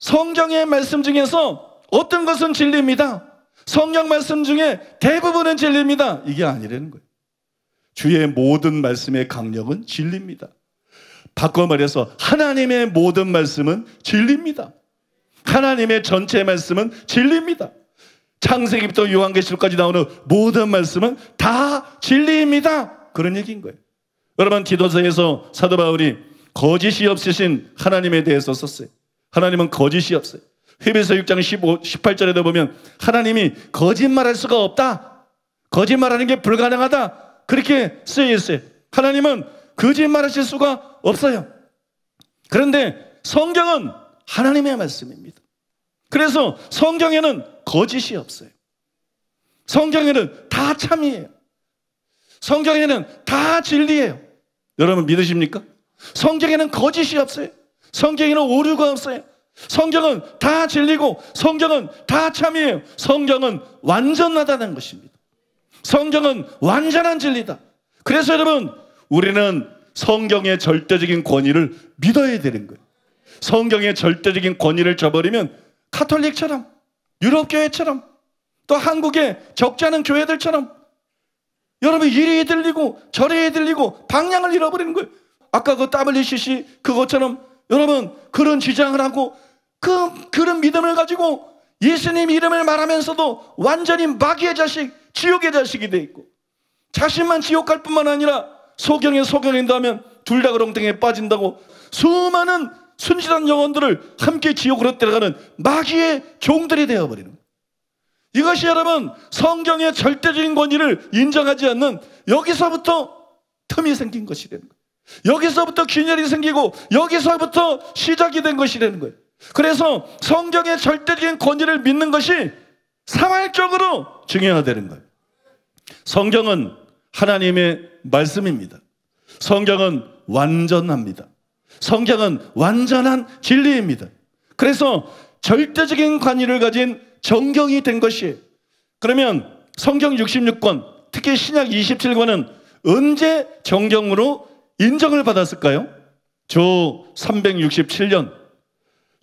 성경의 말씀 중에서 어떤 것은 진리입니다. 성경 말씀 중에 대부분은 진리입니다. 이게 아니라는 거예요. 주의 모든 말씀의 강력은 진리입니다. 바꿔 말해서 하나님의 모든 말씀은 진리입니다. 하나님의 전체 말씀은 진리입니다. 창세기부터 요한계시록까지 나오는 모든 말씀은 다 진리입니다. 그런 얘기인 거예요. 여러분 기도서에서 사도 바울이 거짓이 없으신 하나님에 대해서 썼어요. 하나님은 거짓이 없어요. 헤베소 6장 15, 18절에도 보면 하나님이 거짓말할 수가 없다. 거짓말하는 게 불가능하다. 그렇게 쓰여 있어요. 하나님은 거짓말하실 수가 없어요. 그런데 성경은 하나님의 말씀입니다. 그래서 성경에는 거짓이 없어요. 성경에는 다 참이에요. 성경에는 다 진리예요. 여러분 믿으십니까? 성경에는 거짓이 없어요. 성경에는 오류가 없어요. 성경은 다 진리고 성경은 다 참이에요. 성경은 완전하다는 것입니다. 성경은 완전한 진리다. 그래서 여러분, 우리는 성경의 절대적인 권위를 믿어야 되는 거예요. 성경의 절대적인 권위를 저버리면 카톨릭처럼, 유럽교회처럼, 또 한국의 적지 않은 교회들처럼 여러분 이리 들리고 저리 들리고 방향을 잃어버리는 거예요. 아까 그 WCC 그것처럼 여러분 그런 주장을 하고 그 그런 믿음을 가지고 예수님 이름을 말하면서도 완전히 마귀의 자식, 지옥의 자식이 돼 있고 자신만 지옥 갈 뿐만 아니라 소경에 소경인다면 둘 다 그렁땡에 빠진다고 수많은 순진한 영혼들을 함께 지옥으로 데려가는 마귀의 종들이 되어버리는 이것이 여러분 성경의 절대적인 권위를 인정하지 않는 여기서부터 틈이 생긴 것이 되는 거예요. 여기서부터 균열이 생기고 여기서부터 시작이 된 것이 되는 거예요. 그래서 성경의 절대적인 권위를 믿는 것이 사활적으로 중요하다는 거예요. 성경은 하나님의 말씀입니다. 성경은 완전합니다. 성경은 완전한 진리입니다. 그래서 절대적인 관위를 가진 정경이 된것이 그러면 성경 66권, 특히 신약 27권은 언제 정경으로 인정을 받았을까요? 조 367년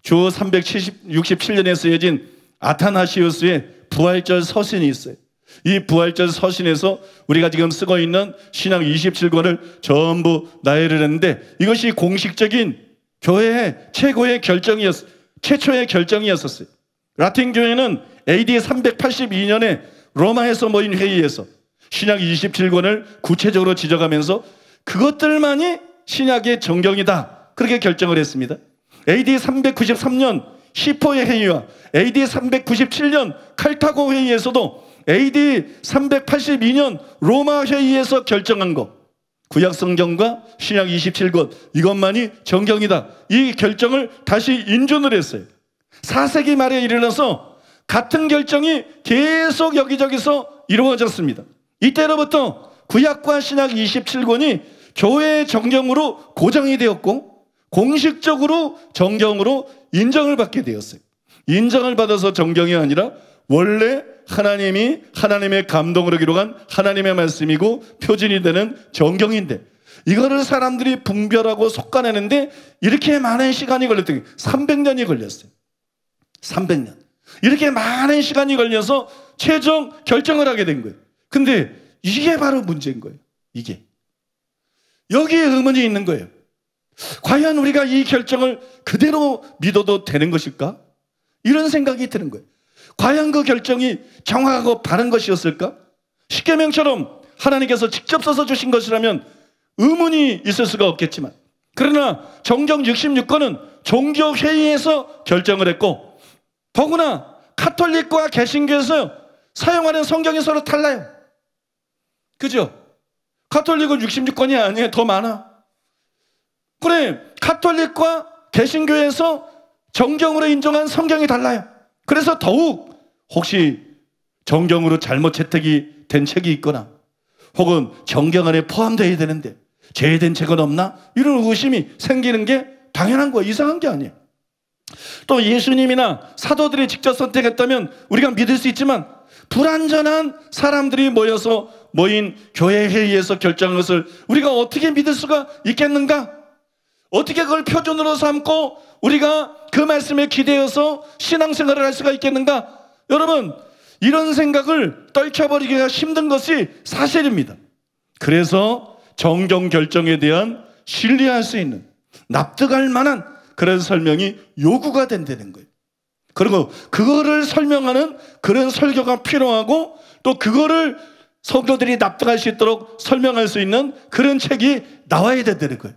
주 367년에 쓰여진 아타나시우스의 부활절 서신이 있어요. 이 부활절 서신에서 우리가 지금 쓰고 있는 신앙 27권을 전부 나열을 했는데 이것이 공식적인 교회의 최고의 결정이었, 최초의 결정이었었어요. 라틴 교회는 AD 382년에 로마에서 모인 회의에서 신약 27권을 구체적으로 지적하면서 그것들만이 신약의 정경이다. 그렇게 결정을 했습니다. AD 393년 히포의 행위와 AD 397년 칼타고 회의에서도 AD 382년 로마 회의에서 결정한 것 구약 성경과 신약 27권 이것만이 정경이다. 이 결정을 다시 인준을 했어요. 4세기 말에 이르러서 같은 결정이 계속 여기저기서 이루어졌습니다. 이때로부터 구약과 신약 27권이 교회의 정경으로 고정이 되었고 공식적으로 정경으로 인정을 받게 되었어요. 인정을 받아서 정경이 아니라 원래 하나님이 하나님의 감동으로 기록한 하나님의 말씀이고 표준이 되는 정경인데 이거를 사람들이 분별하고 속아내는데 이렇게 많은 시간이 걸렸더니 300년이 걸렸어요. 300년. 이렇게 많은 시간이 걸려서 최종 결정을 하게 된 거예요. 근데 이게 바로 문제인 거예요. 이게. 여기에 의문이 있는 거예요. 과연 우리가 이 결정을 그대로 믿어도 되는 것일까? 이런 생각이 드는 거예요. 과연 그 결정이 정확하고 바른 것이었을까? 십계명처럼 하나님께서 직접 써서 주신 것이라면 의문이 있을 수가 없겠지만 그러나 정정 66권은 종교 회의에서 결정을 했고 더구나 카톨릭과 개신교에서 사용하는 성경이 서로 달라요. 그죠? 카톨릭은 66권이 아니에요. 더 많아. 그래, 카톨릭과 개신교에서 정경으로 인정한 성경이 달라요. 그래서 더욱 혹시 정경으로 잘못 채택이 된 책이 있거나 혹은 정경 안에 포함되어야 되는데 제외된 책은 없나? 이런 의심이 생기는 게 당연한 거야. 이상한 게 아니에요. 또 예수님이나 사도들이 직접 선택했다면 우리가 믿을 수 있지만 불완전한 사람들이 모여서 모인 교회 회의에서 결정한 것을 우리가 어떻게 믿을 수가 있겠는가? 어떻게 그걸 표준으로 삼고 우리가 그 말씀에 기대어서 신앙생활을 할 수가 있겠는가? 여러분, 이런 생각을 떨쳐버리기가 힘든 것이 사실입니다. 그래서 정정 결정에 대한 신뢰할 수 있는 납득할 만한 그런 설명이 요구가 된다는 거예요. 그리고 그거를 설명하는 그런 설교가 필요하고 또 그거를 성도들이 납득할 수 있도록 설명할 수 있는 그런 책이 나와야 된다는 거예요.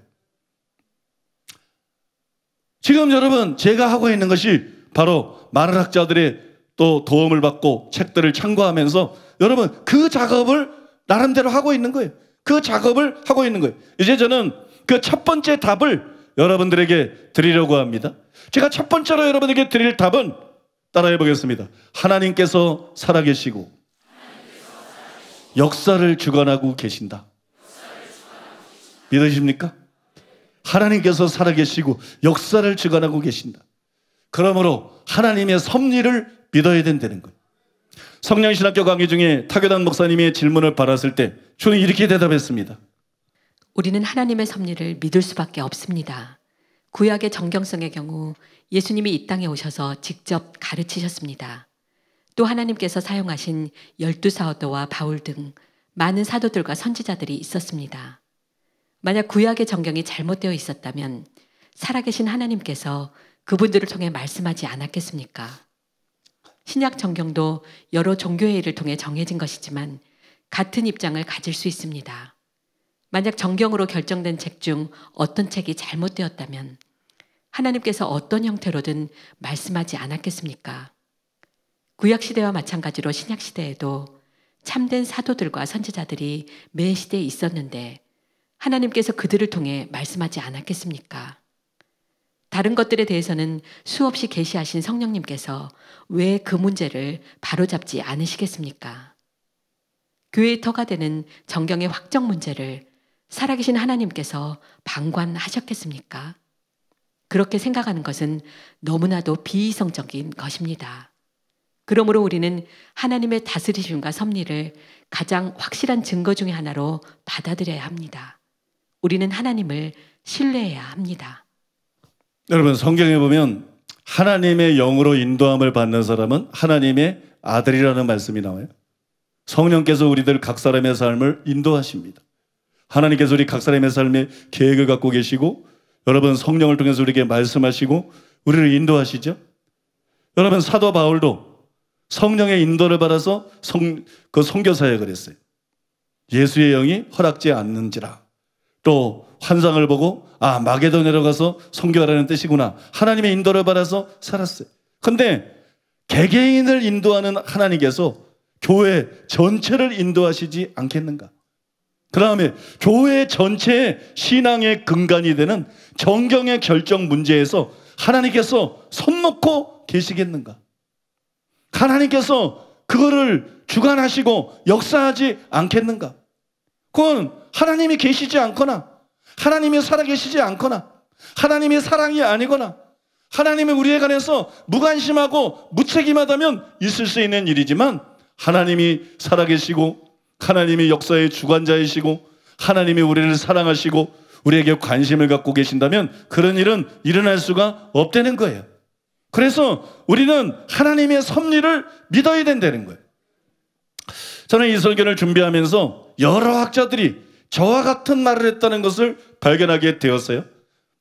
지금 여러분 제가 하고 있는 것이 바로 많은 학자들의 또 도움을 받고 책들을 참고하면서 여러분 그 작업을 나름대로 하고 있는 거예요. 그 작업을 하고 있는 거예요. 이제 저는 그 첫 번째 답을 여러분들에게 드리려고 합니다. 제가 첫 번째로 여러분에게 드릴 답은 따라해 보겠습니다. 하나님께서 살아계시고 역사를 주관하고 계신다. 믿으십니까? 하나님께서 살아계시고 역사를 주관하고 계신다. 그러므로 하나님의 섭리를 믿어야 된다는 거 성령신학교 강의 중에 타교단 목사님의 질문을 받았을 때 주는 이렇게 대답했습니다. 우리는 하나님의 섭리를 믿을 수밖에 없습니다. 구약의 정경성의 경우 예수님이 이 땅에 오셔서 직접 가르치셨습니다. 또 하나님께서 사용하신 열두 사도와 바울 등 많은 사도들과 선지자들이 있었습니다. 만약 구약의 정경이 잘못되어 있었다면 살아계신 하나님께서 그분들을 통해 말씀하지 않았겠습니까? 신약 정경도 여러 종교의 일을 통해 정해진 것이지만 같은 입장을 가질 수 있습니다. 만약 정경으로 결정된 책 중 어떤 책이 잘못되었다면 하나님께서 어떤 형태로든 말씀하지 않았겠습니까? 구약 시대와 마찬가지로 신약 시대에도 참된 사도들과 선지자들이 매 시대에 있었는데 하나님께서 그들을 통해 말씀하지 않았겠습니까? 다른 것들에 대해서는 수없이 계시하신 성령님께서 왜 그 문제를 바로잡지 않으시겠습니까? 교회의 터가 되는 정경의 확정 문제를 살아계신 하나님께서 방관하셨겠습니까? 그렇게 생각하는 것은 너무나도 비이성적인 것입니다. 그러므로 우리는 하나님의 다스리심과 섭리를 가장 확실한 증거 중의 하나로 받아들여야 합니다. 우리는 하나님을 신뢰해야 합니다. 여러분 성경에 보면 하나님의 영으로 인도함을 받는 사람은 하나님의 아들이라는 말씀이 나와요. 성령께서 우리들 각 사람의 삶을 인도하십니다. 하나님께서 우리 각 사람의 삶에 계획을 갖고 계시고 여러분 성령을 통해서 우리에게 말씀하시고 우리를 인도하시죠. 여러분 사도 바울도 성령의 인도를 받아서 성, 그 성교 사역을 했어요. 예수의 영이 허락지 않는지라. 또 환상을 보고 아 마게도 내려가서 성교하라는 뜻이구나 하나님의 인도를 받아서 살았어요. 근데 개개인을 인도하는 하나님께서 교회 전체를 인도하시지 않겠는가? 그 다음에 교회 전체의 신앙의 근간이 되는 정경의 결정 문제에서 하나님께서 손 놓고 계시겠는가? 하나님께서 그거를 주관하시고 역사하지 않겠는가? 그건 하나님이 계시지 않거나 하나님이 살아계시지 않거나 하나님이 사랑이 아니거나 하나님이 우리에 관해서 무관심하고 무책임하다면 있을 수 있는 일이지만 하나님이 살아계시고 하나님이 역사의 주관자이시고 하나님이 우리를 사랑하시고 우리에게 관심을 갖고 계신다면 그런 일은 일어날 수가 없다는 거예요. 그래서 우리는 하나님의 섭리를 믿어야 된다는 거예요. 저는 이 설교를 준비하면서 여러 학자들이 저와 같은 말을 했다는 것을 발견하게 되었어요.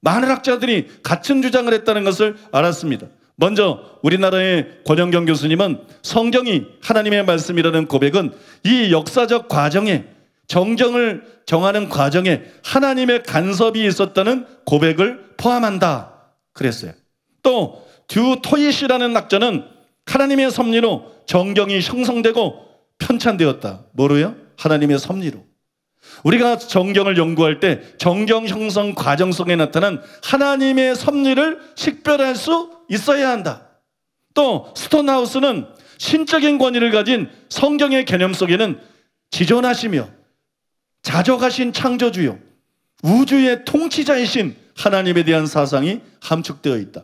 많은 학자들이 같은 주장을 했다는 것을 알았습니다. 먼저 우리나라의 권영경 교수님은 성경이 하나님의 말씀이라는 고백은 이 역사적 과정에 정정을 정하는 과정에 하나님의 간섭이 있었다는 고백을 포함한다 그랬어요. 또 듀토이시라는 학자는 하나님의 섭리로 정경이 형성되고 편찬되었다. 뭐로요? 하나님의 섭리로. 우리가 정경을 연구할 때 정경 형성 과정 속에 나타난 하나님의 섭리를 식별할 수 있어야 한다. 또 스톤하우스는 신적인 권위를 가진 성경의 개념 속에는 지존하시며 자적하신 창조주요 우주의 통치자이신 하나님에 대한 사상이 함축되어 있다.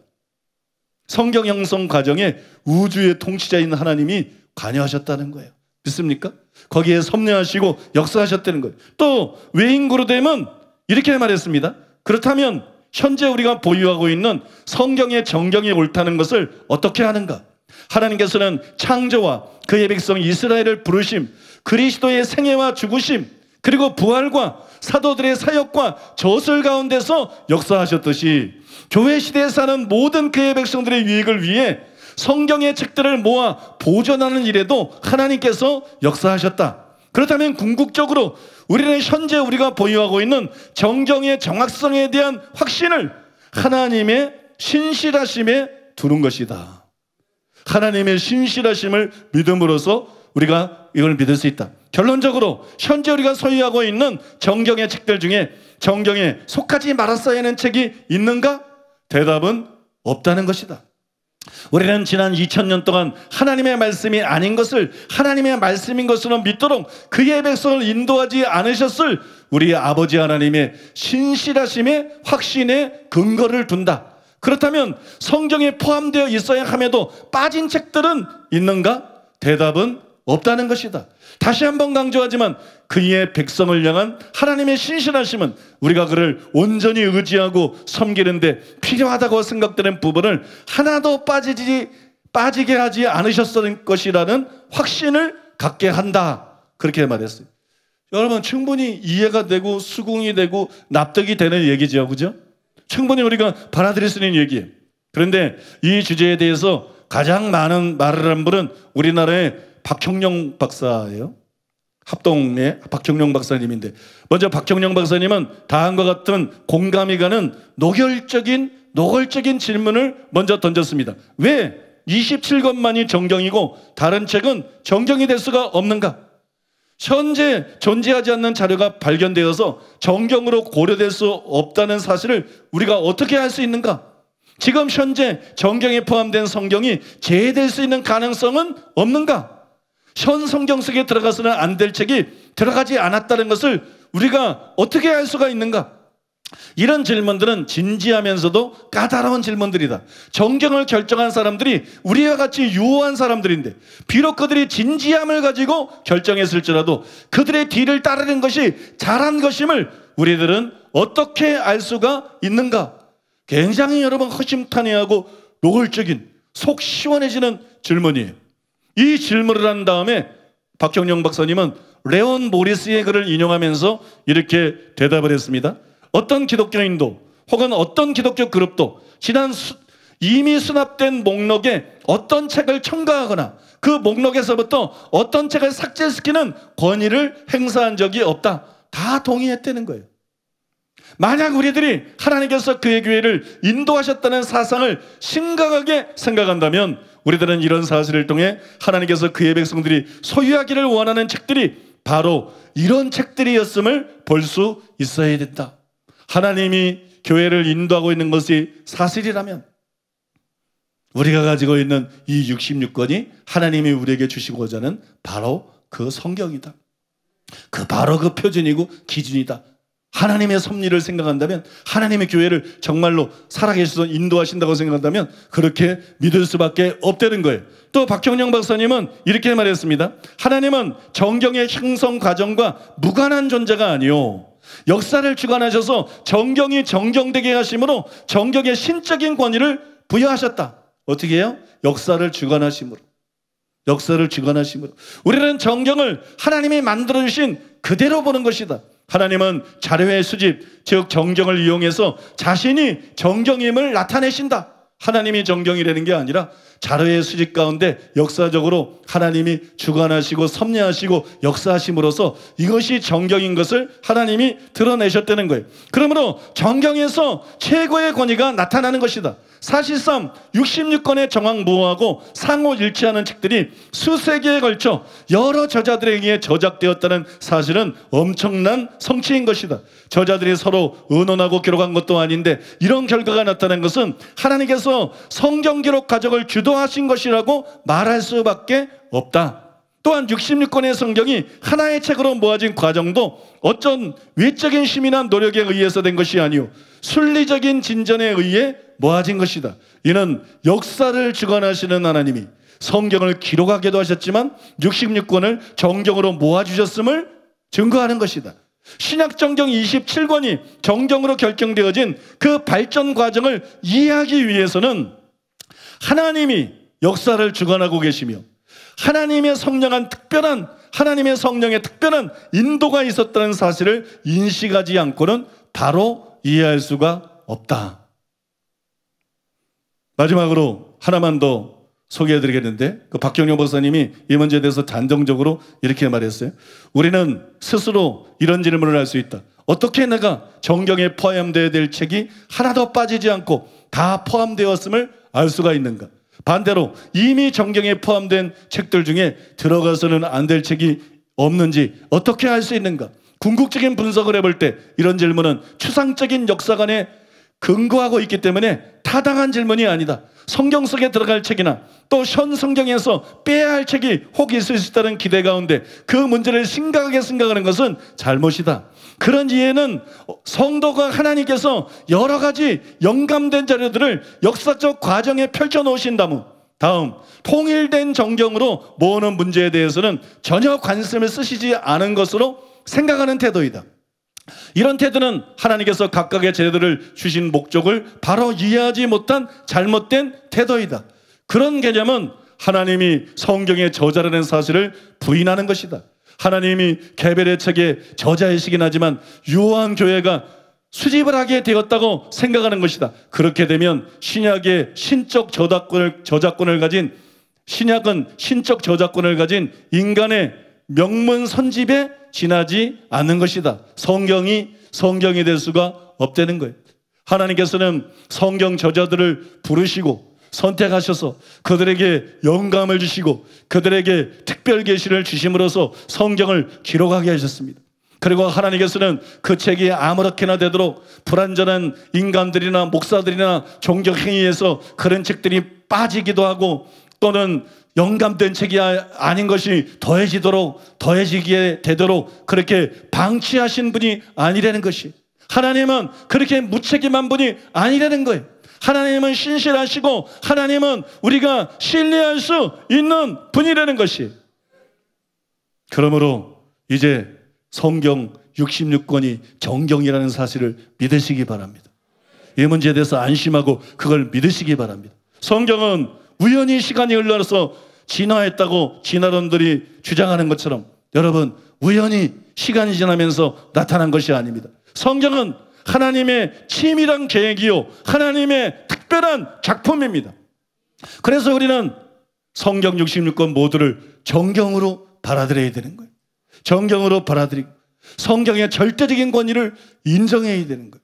성경 형성 과정에 우주의 통치자인 하나님이 관여하셨다는 거예요. 믿습니까? 거기에 섭리하시고 역사하셨다는 거예요. 또 외인구로 되면 이렇게 말했습니다. 그렇다면 현재 우리가 보유하고 있는 성경의 정경이 옳다는 것을 어떻게 하는가? 하나님께서는 창조와 그의 백성 이스라엘을 부르심, 그리스도의 생애와 죽으심, 그리고 부활과 사도들의 사역과 저술 가운데서 역사하셨듯이 교회 시대에 사는 모든 그의 백성들의 유익을 위해 성경의 책들을 모아 보존하는 일에도 하나님께서 역사하셨다. 그렇다면 궁극적으로 우리는 현재 우리가 보유하고 있는 정정의 정확성에 대한 확신을 하나님의 신실하심에 두는 것이다. 하나님의 신실하심을 믿음으로써 우리가 이걸 믿을 수 있다. 결론적으로 현재 우리가 소유하고 있는 정경의 책들 중에 정경에 속하지 말았어야 하는 책이 있는가? 대답은 없다는 것이다. 우리는 지난 2000년 동안 하나님의 말씀이 아닌 것을 하나님의 말씀인 것으로 믿도록 그의 백성을 인도하지 않으셨을 우리 아버지 하나님의 신실하심의 확신에 근거를 둔다. 그렇다면 성경에 포함되어 있어야 함에도 빠진 책들은 있는가? 대답은 없다는 것이다. 다시 한 번 강조하지만 그의 백성을 향한 하나님의 신실하심은 우리가 그를 온전히 의지하고 섬기는데 필요하다고 생각되는 부분을 하나도 빠지지, 빠지게 하지 않으셨을 것이라는 확신을 갖게 한다. 그렇게 말했어요. 여러분, 충분히 이해가 되고 수긍이 되고 납득이 되는 얘기죠. 그죠? 충분히 우리가 받아들일 수 있는 얘기예요. 그런데 이 주제에 대해서 가장 많은 말을 한 분은 우리나라의 박형령 박사예요. 합동의 박형령 박사님인데 먼저 박형령 박사님은 다음과 같은 공감이 가는 노결적인 노골적인 질문을 먼저 던졌습니다. 왜 27권만이 정경이고 다른 책은 정경이 될 수가 없는가? 현재 존재하지 않는 자료가 발견되어서 정경으로 고려될 수 없다는 사실을 우리가 어떻게 할 수 있는가? 지금 현재 정경에 포함된 성경이 제외될 수 있는 가능성은 없는가? 현 성경 속에 들어가서는 안 될 책이 들어가지 않았다는 것을 우리가 어떻게 알 수가 있는가? 이런 질문들은 진지하면서도 까다로운 질문들이다. 정경을 결정한 사람들이 우리와 같이 유호한 사람들인데, 비록 그들이 진지함을 가지고 결정했을지라도 그들의 뒤를 따르는 것이 잘한 것임을 우리들은 어떻게 알 수가 있는가? 굉장히 여러분 허심탄회하고 노골적인 속 시원해지는 질문이에요. 이 질문을 한 다음에 박경영 박사님은 레온 모리스의 글을 인용하면서 이렇게 대답을 했습니다. 어떤 기독교인도 혹은 어떤 기독교 그룹도 지난 수, 이미 수납된 목록에 어떤 책을 첨가하거나 그 목록에서부터 어떤 책을 삭제시키는 권위를 행사한 적이 없다. 다 동의했다는 거예요. 만약 우리들이 하나님께서 그의 교회를 인도하셨다는 사상을 심각하게 생각한다면 우리들은 이런 사실을 통해 하나님께서 그의 백성들이 소유하기를 원하는 책들이 바로 이런 책들이었음을 볼 수 있어야 된다. 하나님이 교회를 인도하고 있는 것이 사실이라면 우리가 가지고 있는 이 66권이 하나님이 우리에게 주시고자 하는 바로 그 성경이다. 그 바로 그 표준이고 기준이다. 하나님의 섭리를 생각한다면 하나님의 교회를 정말로 살아계셔서 인도하신다고 생각한다면 그렇게 믿을 수밖에 없다는 거예요. 또 박경영 박사님은 이렇게 말했습니다. 하나님은 정경의 형성 과정과 무관한 존재가 아니요. 역사를 주관하셔서 정경이 정경되게 하심으로 정경의 신적인 권위를 부여하셨다. 어떻게 해요? 역사를 주관하심으로. 역사를 주관하심으로. 우리는 정경을 하나님이 만들어주신 그대로 보는 것이다. 하나님은 자료의 수집, 즉정경을 이용해서 자신이 정경임을 나타내신다. 하나님이 정경이라는 게 아니라 자료의 수집 가운데 역사적으로 하나님이 주관하시고 섭리하시고 역사하심으로써 이것이 정경인 것을 하나님이 드러내셨다는 거예요. 그러므로 정경에서 최고의 권위가 나타나는 것이다. 사실상 6 6권의 정황보호하고 상호일치하는 책들이 수세기에 걸쳐 여러 저자들에 의해 저작되었다는 사실은 엄청난 성취인 것이다. 저자들이 서로 의논하고 기록한 것도 아닌데 이런 결과가 나타난 것은 하나님께서 성경 기록 가족을 주도하신 것이라고 말할 수밖에 없다. 또한 66권의 성경이 하나의 책으로 모아진 과정도 어쩐 외적인 힘이나 노력에 의해서 된 것이 아니오 순리적인 진전에 의해 모아진 것이다. 이는 역사를 주관하시는 하나님이 성경을 기록하기도 하셨지만 66권을 정경으로 모아주셨음을 증거하는 것이다. 신약 정경 27권이 정경으로 결정되어진 그 발전 과정을 이해하기 위해서는 하나님이 역사를 주관하고 계시며 하나님의 성령한 특별한 하나님의 성령의 특별한 인도가 있었다는 사실을 인식하지 않고는 바로 이해할 수가 없다. 마지막으로 하나만 더 소개해 드리겠는데 그 박경료 박사님이이 문제에 대해서 단정적으로 이렇게 말했어요. 우리는 스스로 이런 질문을 할 수 있다. 어떻게 내가 정경에 포함되어야 될 책이 하나도 빠지지 않고 다 포함되었음을 알 수가 있는가? 반대로 이미 정경에 포함된 책들 중에 들어가서는 안 될 책이 없는지 어떻게 알 수 있는가? 궁극적인 분석을 해볼 때 이런 질문은 추상적인 역사관의 근거하고 있기 때문에 타당한 질문이 아니다. 성경 속에 들어갈 책이나 또 현 성경에서 빼야 할 책이 혹 있을 수 있다는 기대 가운데 그 문제를 심각하게 생각하는 것은 잘못이다. 그런 이해는 성도가 하나님께서 여러 가지 영감된 자료들을 역사적 과정에 펼쳐 놓으신다면 다음 통일된 정경으로 모으는 문제에 대해서는 전혀 관심을 쓰시지 않은 것으로 생각하는 태도이다. 이런 태도는 하나님께서 각각의 제들을 주신 목적을 바로 이해하지 못한 잘못된 태도이다. 그런 개념은 하나님이 성경의 저자라는 사실을 부인하는 것이다. 하나님이 개별의 책의 저자이시긴 하지만 유한 교회가 수집을 하게 되었다고 생각하는 것이다. 그렇게 되면 신약의 신적 저작권을, 저작권을 가진 신약은 신적 저작권을 가진 인간의 명문 선집에 지나지 않는 것이다. 성경이 성경이 될 수가 없다는 거예요. 하나님께서는 성경 저자들을 부르시고 선택하셔서 그들에게 영감을 주시고 그들에게 특별 계시를 주심으로써 성경을 기록하게 하셨습니다. 그리고 하나님께서는 그 책이 아무렇게나 되도록 불완전한 인간들이나 목사들이나 종교 행위에서 그런 책들이 빠지기도 하고 또는 영감된 책이 아, 아닌 것이 더해지도록 더해지게 되도록 그렇게 방치하신 분이 아니라는 것이 하나님은 그렇게 무책임한 분이 아니라는 거예요. 하나님은 신실하시고 하나님은 우리가 신뢰할 수 있는 분이라는 것이. 그러므로 이제 성경 66권이 정경이라는 사실을 믿으시기 바랍니다. 이 문제에 대해서 안심하고 그걸 믿으시기 바랍니다. 성경은 우연히 시간이 흘러서 진화했다고 진화론들이 주장하는 것처럼 여러분 우연히 시간이 지나면서 나타난 것이 아닙니다. 성경은 하나님의 치밀한 계획이요 하나님의 특별한 작품입니다. 그래서 우리는 성경 66권 모두를 정경으로 받아들여야 되는 거예요. 정경으로 받아들이고 성경의 절대적인 권위를 인정해야 되는 거예요.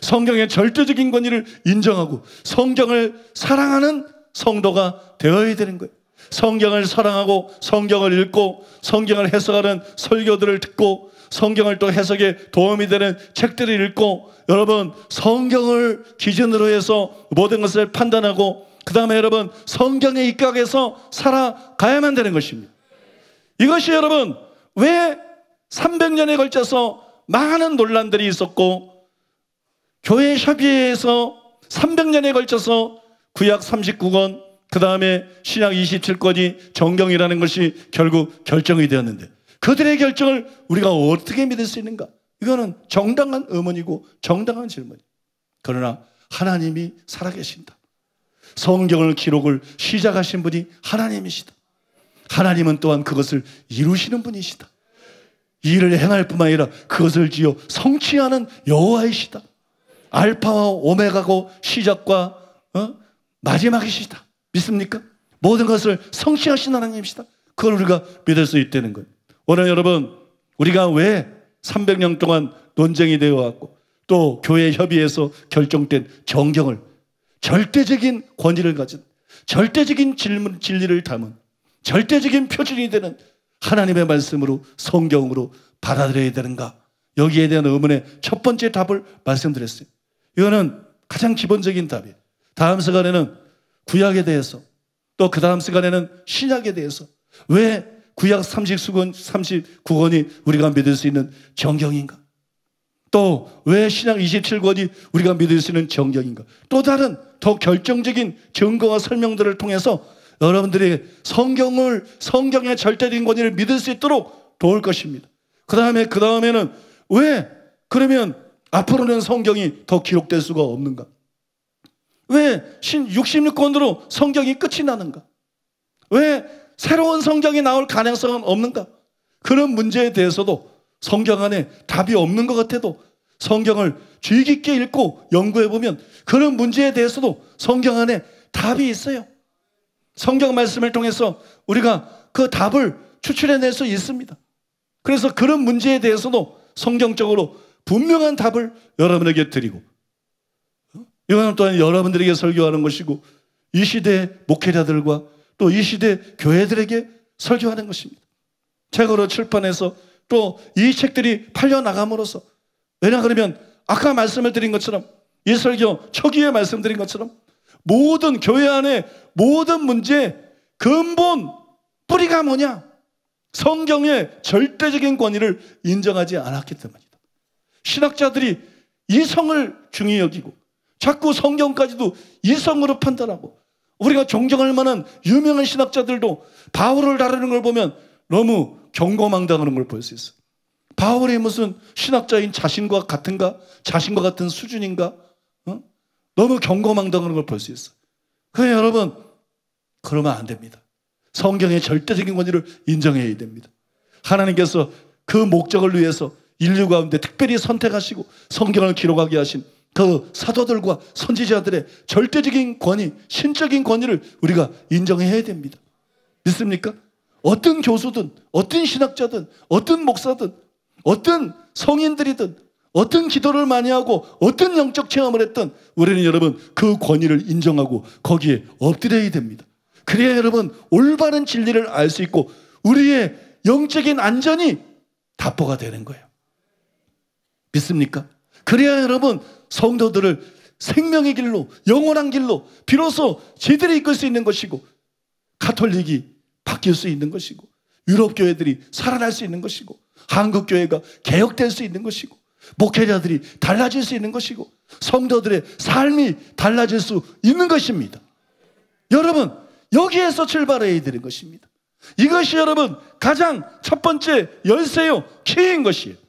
성경의 절대적인 권위를 인정하고 성경을 사랑하는 성도가 되어야 되는 거예요. 성경을 사랑하고 성경을 읽고 성경을 해석하는 설교들을 듣고 성경을 또 해석에 도움이 되는 책들을 읽고 여러분 성경을 기준으로 해서 모든 것을 판단하고 그 다음에 여러분 성경에 입각해서 살아가야만 되는 것입니다. 이것이 여러분 왜 300년에 걸쳐서 많은 논란들이 있었고 교회 협의회에서 300년에 걸쳐서 구약 39권, 그 다음에 신약 27권이 정경이라는 것이 결국 결정이 되었는데 그들의 결정을 우리가 어떻게 믿을 수 있는가? 이거는 정당한 의문이고 정당한 질문. 그러나 하나님이 살아계신다. 성경을 기록을 시작하신 분이 하나님이시다. 하나님은 또한 그것을 이루시는 분이시다. 일을 행할 뿐만 아니라 그것을 지어 성취하는 여호와이시다. 알파와 오메가고 시작과 어? 마지막이 시다. 믿습니까? 모든 것을 성취하신 하나님이시다. 그걸 우리가 믿을 수 있다는 거예요. 오늘 여러분, 우리가 왜 300년 동안 논쟁이 되어 왔고 또 교회 협의에서 결정된 정경을 절대적인 권위를 가진 절대적인 질문, 진리를 담은 절대적인 표준이 되는 하나님의 말씀으로 성경으로 받아들여야 되는가? 여기에 대한 의문의 첫 번째 답을 말씀드렸어요. 이거는 가장 기본적인 답이에요. 다음 시간에는 구약에 대해서 또 그 다음 시간에는 신약에 대해서 왜 구약 39권, 39권이 우리가 믿을 수 있는 정경인가? 또 왜 신약 27권이 우리가 믿을 수 있는 정경인가? 또 다른 더 결정적인 증거와 설명들을 통해서 여러분들이 성경을 성경의 절대적인 권위를 믿을 수 있도록 도울 것입니다. 그 다음에 그 다음에는 왜 그러면 앞으로는 성경이 더 기록될 수가 없는가? 왜 66권으로 성경이 끝이 나는가? 왜 새로운 성경이 나올 가능성은 없는가? 그런 문제에 대해서도 성경 안에 답이 없는 것 같아도 성경을 주의 깊게 읽고 연구해 보면 그런 문제에 대해서도 성경 안에 답이 있어요. 성경 말씀을 통해서 우리가 그 답을 추출해낼 수 있습니다. 그래서 그런 문제에 대해서도 성경적으로 분명한 답을 여러분에게 드리고 이거는 또한 여러분들에게 설교하는 것이고 이시대 목회자들과 또 이 시대 교회들에게 설교하는 것입니다. 책으로 출판해서 또 이 책들이 팔려나감으로써 왜냐 그러면 아까 말씀을 드린 것처럼 이 설교 초기에 말씀드린 것처럼 모든 교회 안에 모든 문제 근본 뿌리가 뭐냐? 성경의 절대적인 권위를 인정하지 않았기 때문이다. 신학자들이 이성을 중히 여기고 자꾸 성경까지도 이성으로 판단하고 우리가 존경할 만한 유명한 신학자들도 바울을 다루는 걸 보면 너무 경고망당하는 걸 볼 수 있어. 바울이 무슨 신학자인 자신과 같은가? 자신과 같은 수준인가? 어? 너무 경고망당하는 걸 볼 수 있어. 그래 여러분 그러면 안 됩니다. 성경의 절대적인 권위를 인정해야 됩니다. 하나님께서 그 목적을 위해서 인류 가운데 특별히 선택하시고 성경을 기록하게 하신 그 사도들과 선지자들의 절대적인 권위, 신적인 권위를 우리가 인정해야 됩니다. 믿습니까? 어떤 교수든, 어떤 신학자든, 어떤 목사든, 어떤 성인들이든, 어떤 기도를 많이 하고, 어떤 영적 체험을 했든, 우리는 여러분 그 권위를 인정하고 거기에 엎드려야 됩니다. 그래야 여러분 올바른 진리를 알 수 있고, 우리의 영적인 안전이 답보가 되는 거예요. 믿습니까? 그래야 여러분 성도들을 생명의 길로 영원한 길로 비로소 제대로 이끌 수 있는 것이고 가톨릭이 바뀔 수 있는 것이고 유럽 교회들이 살아날 수 있는 것이고 한국 교회가 개혁될 수 있는 것이고 목회자들이 달라질 수 있는 것이고 성도들의 삶이 달라질 수 있는 것입니다. 여러분 여기에서 출발해야 되는 것입니다. 이것이 여러분 가장 첫 번째 열쇠요 키인 것이에요.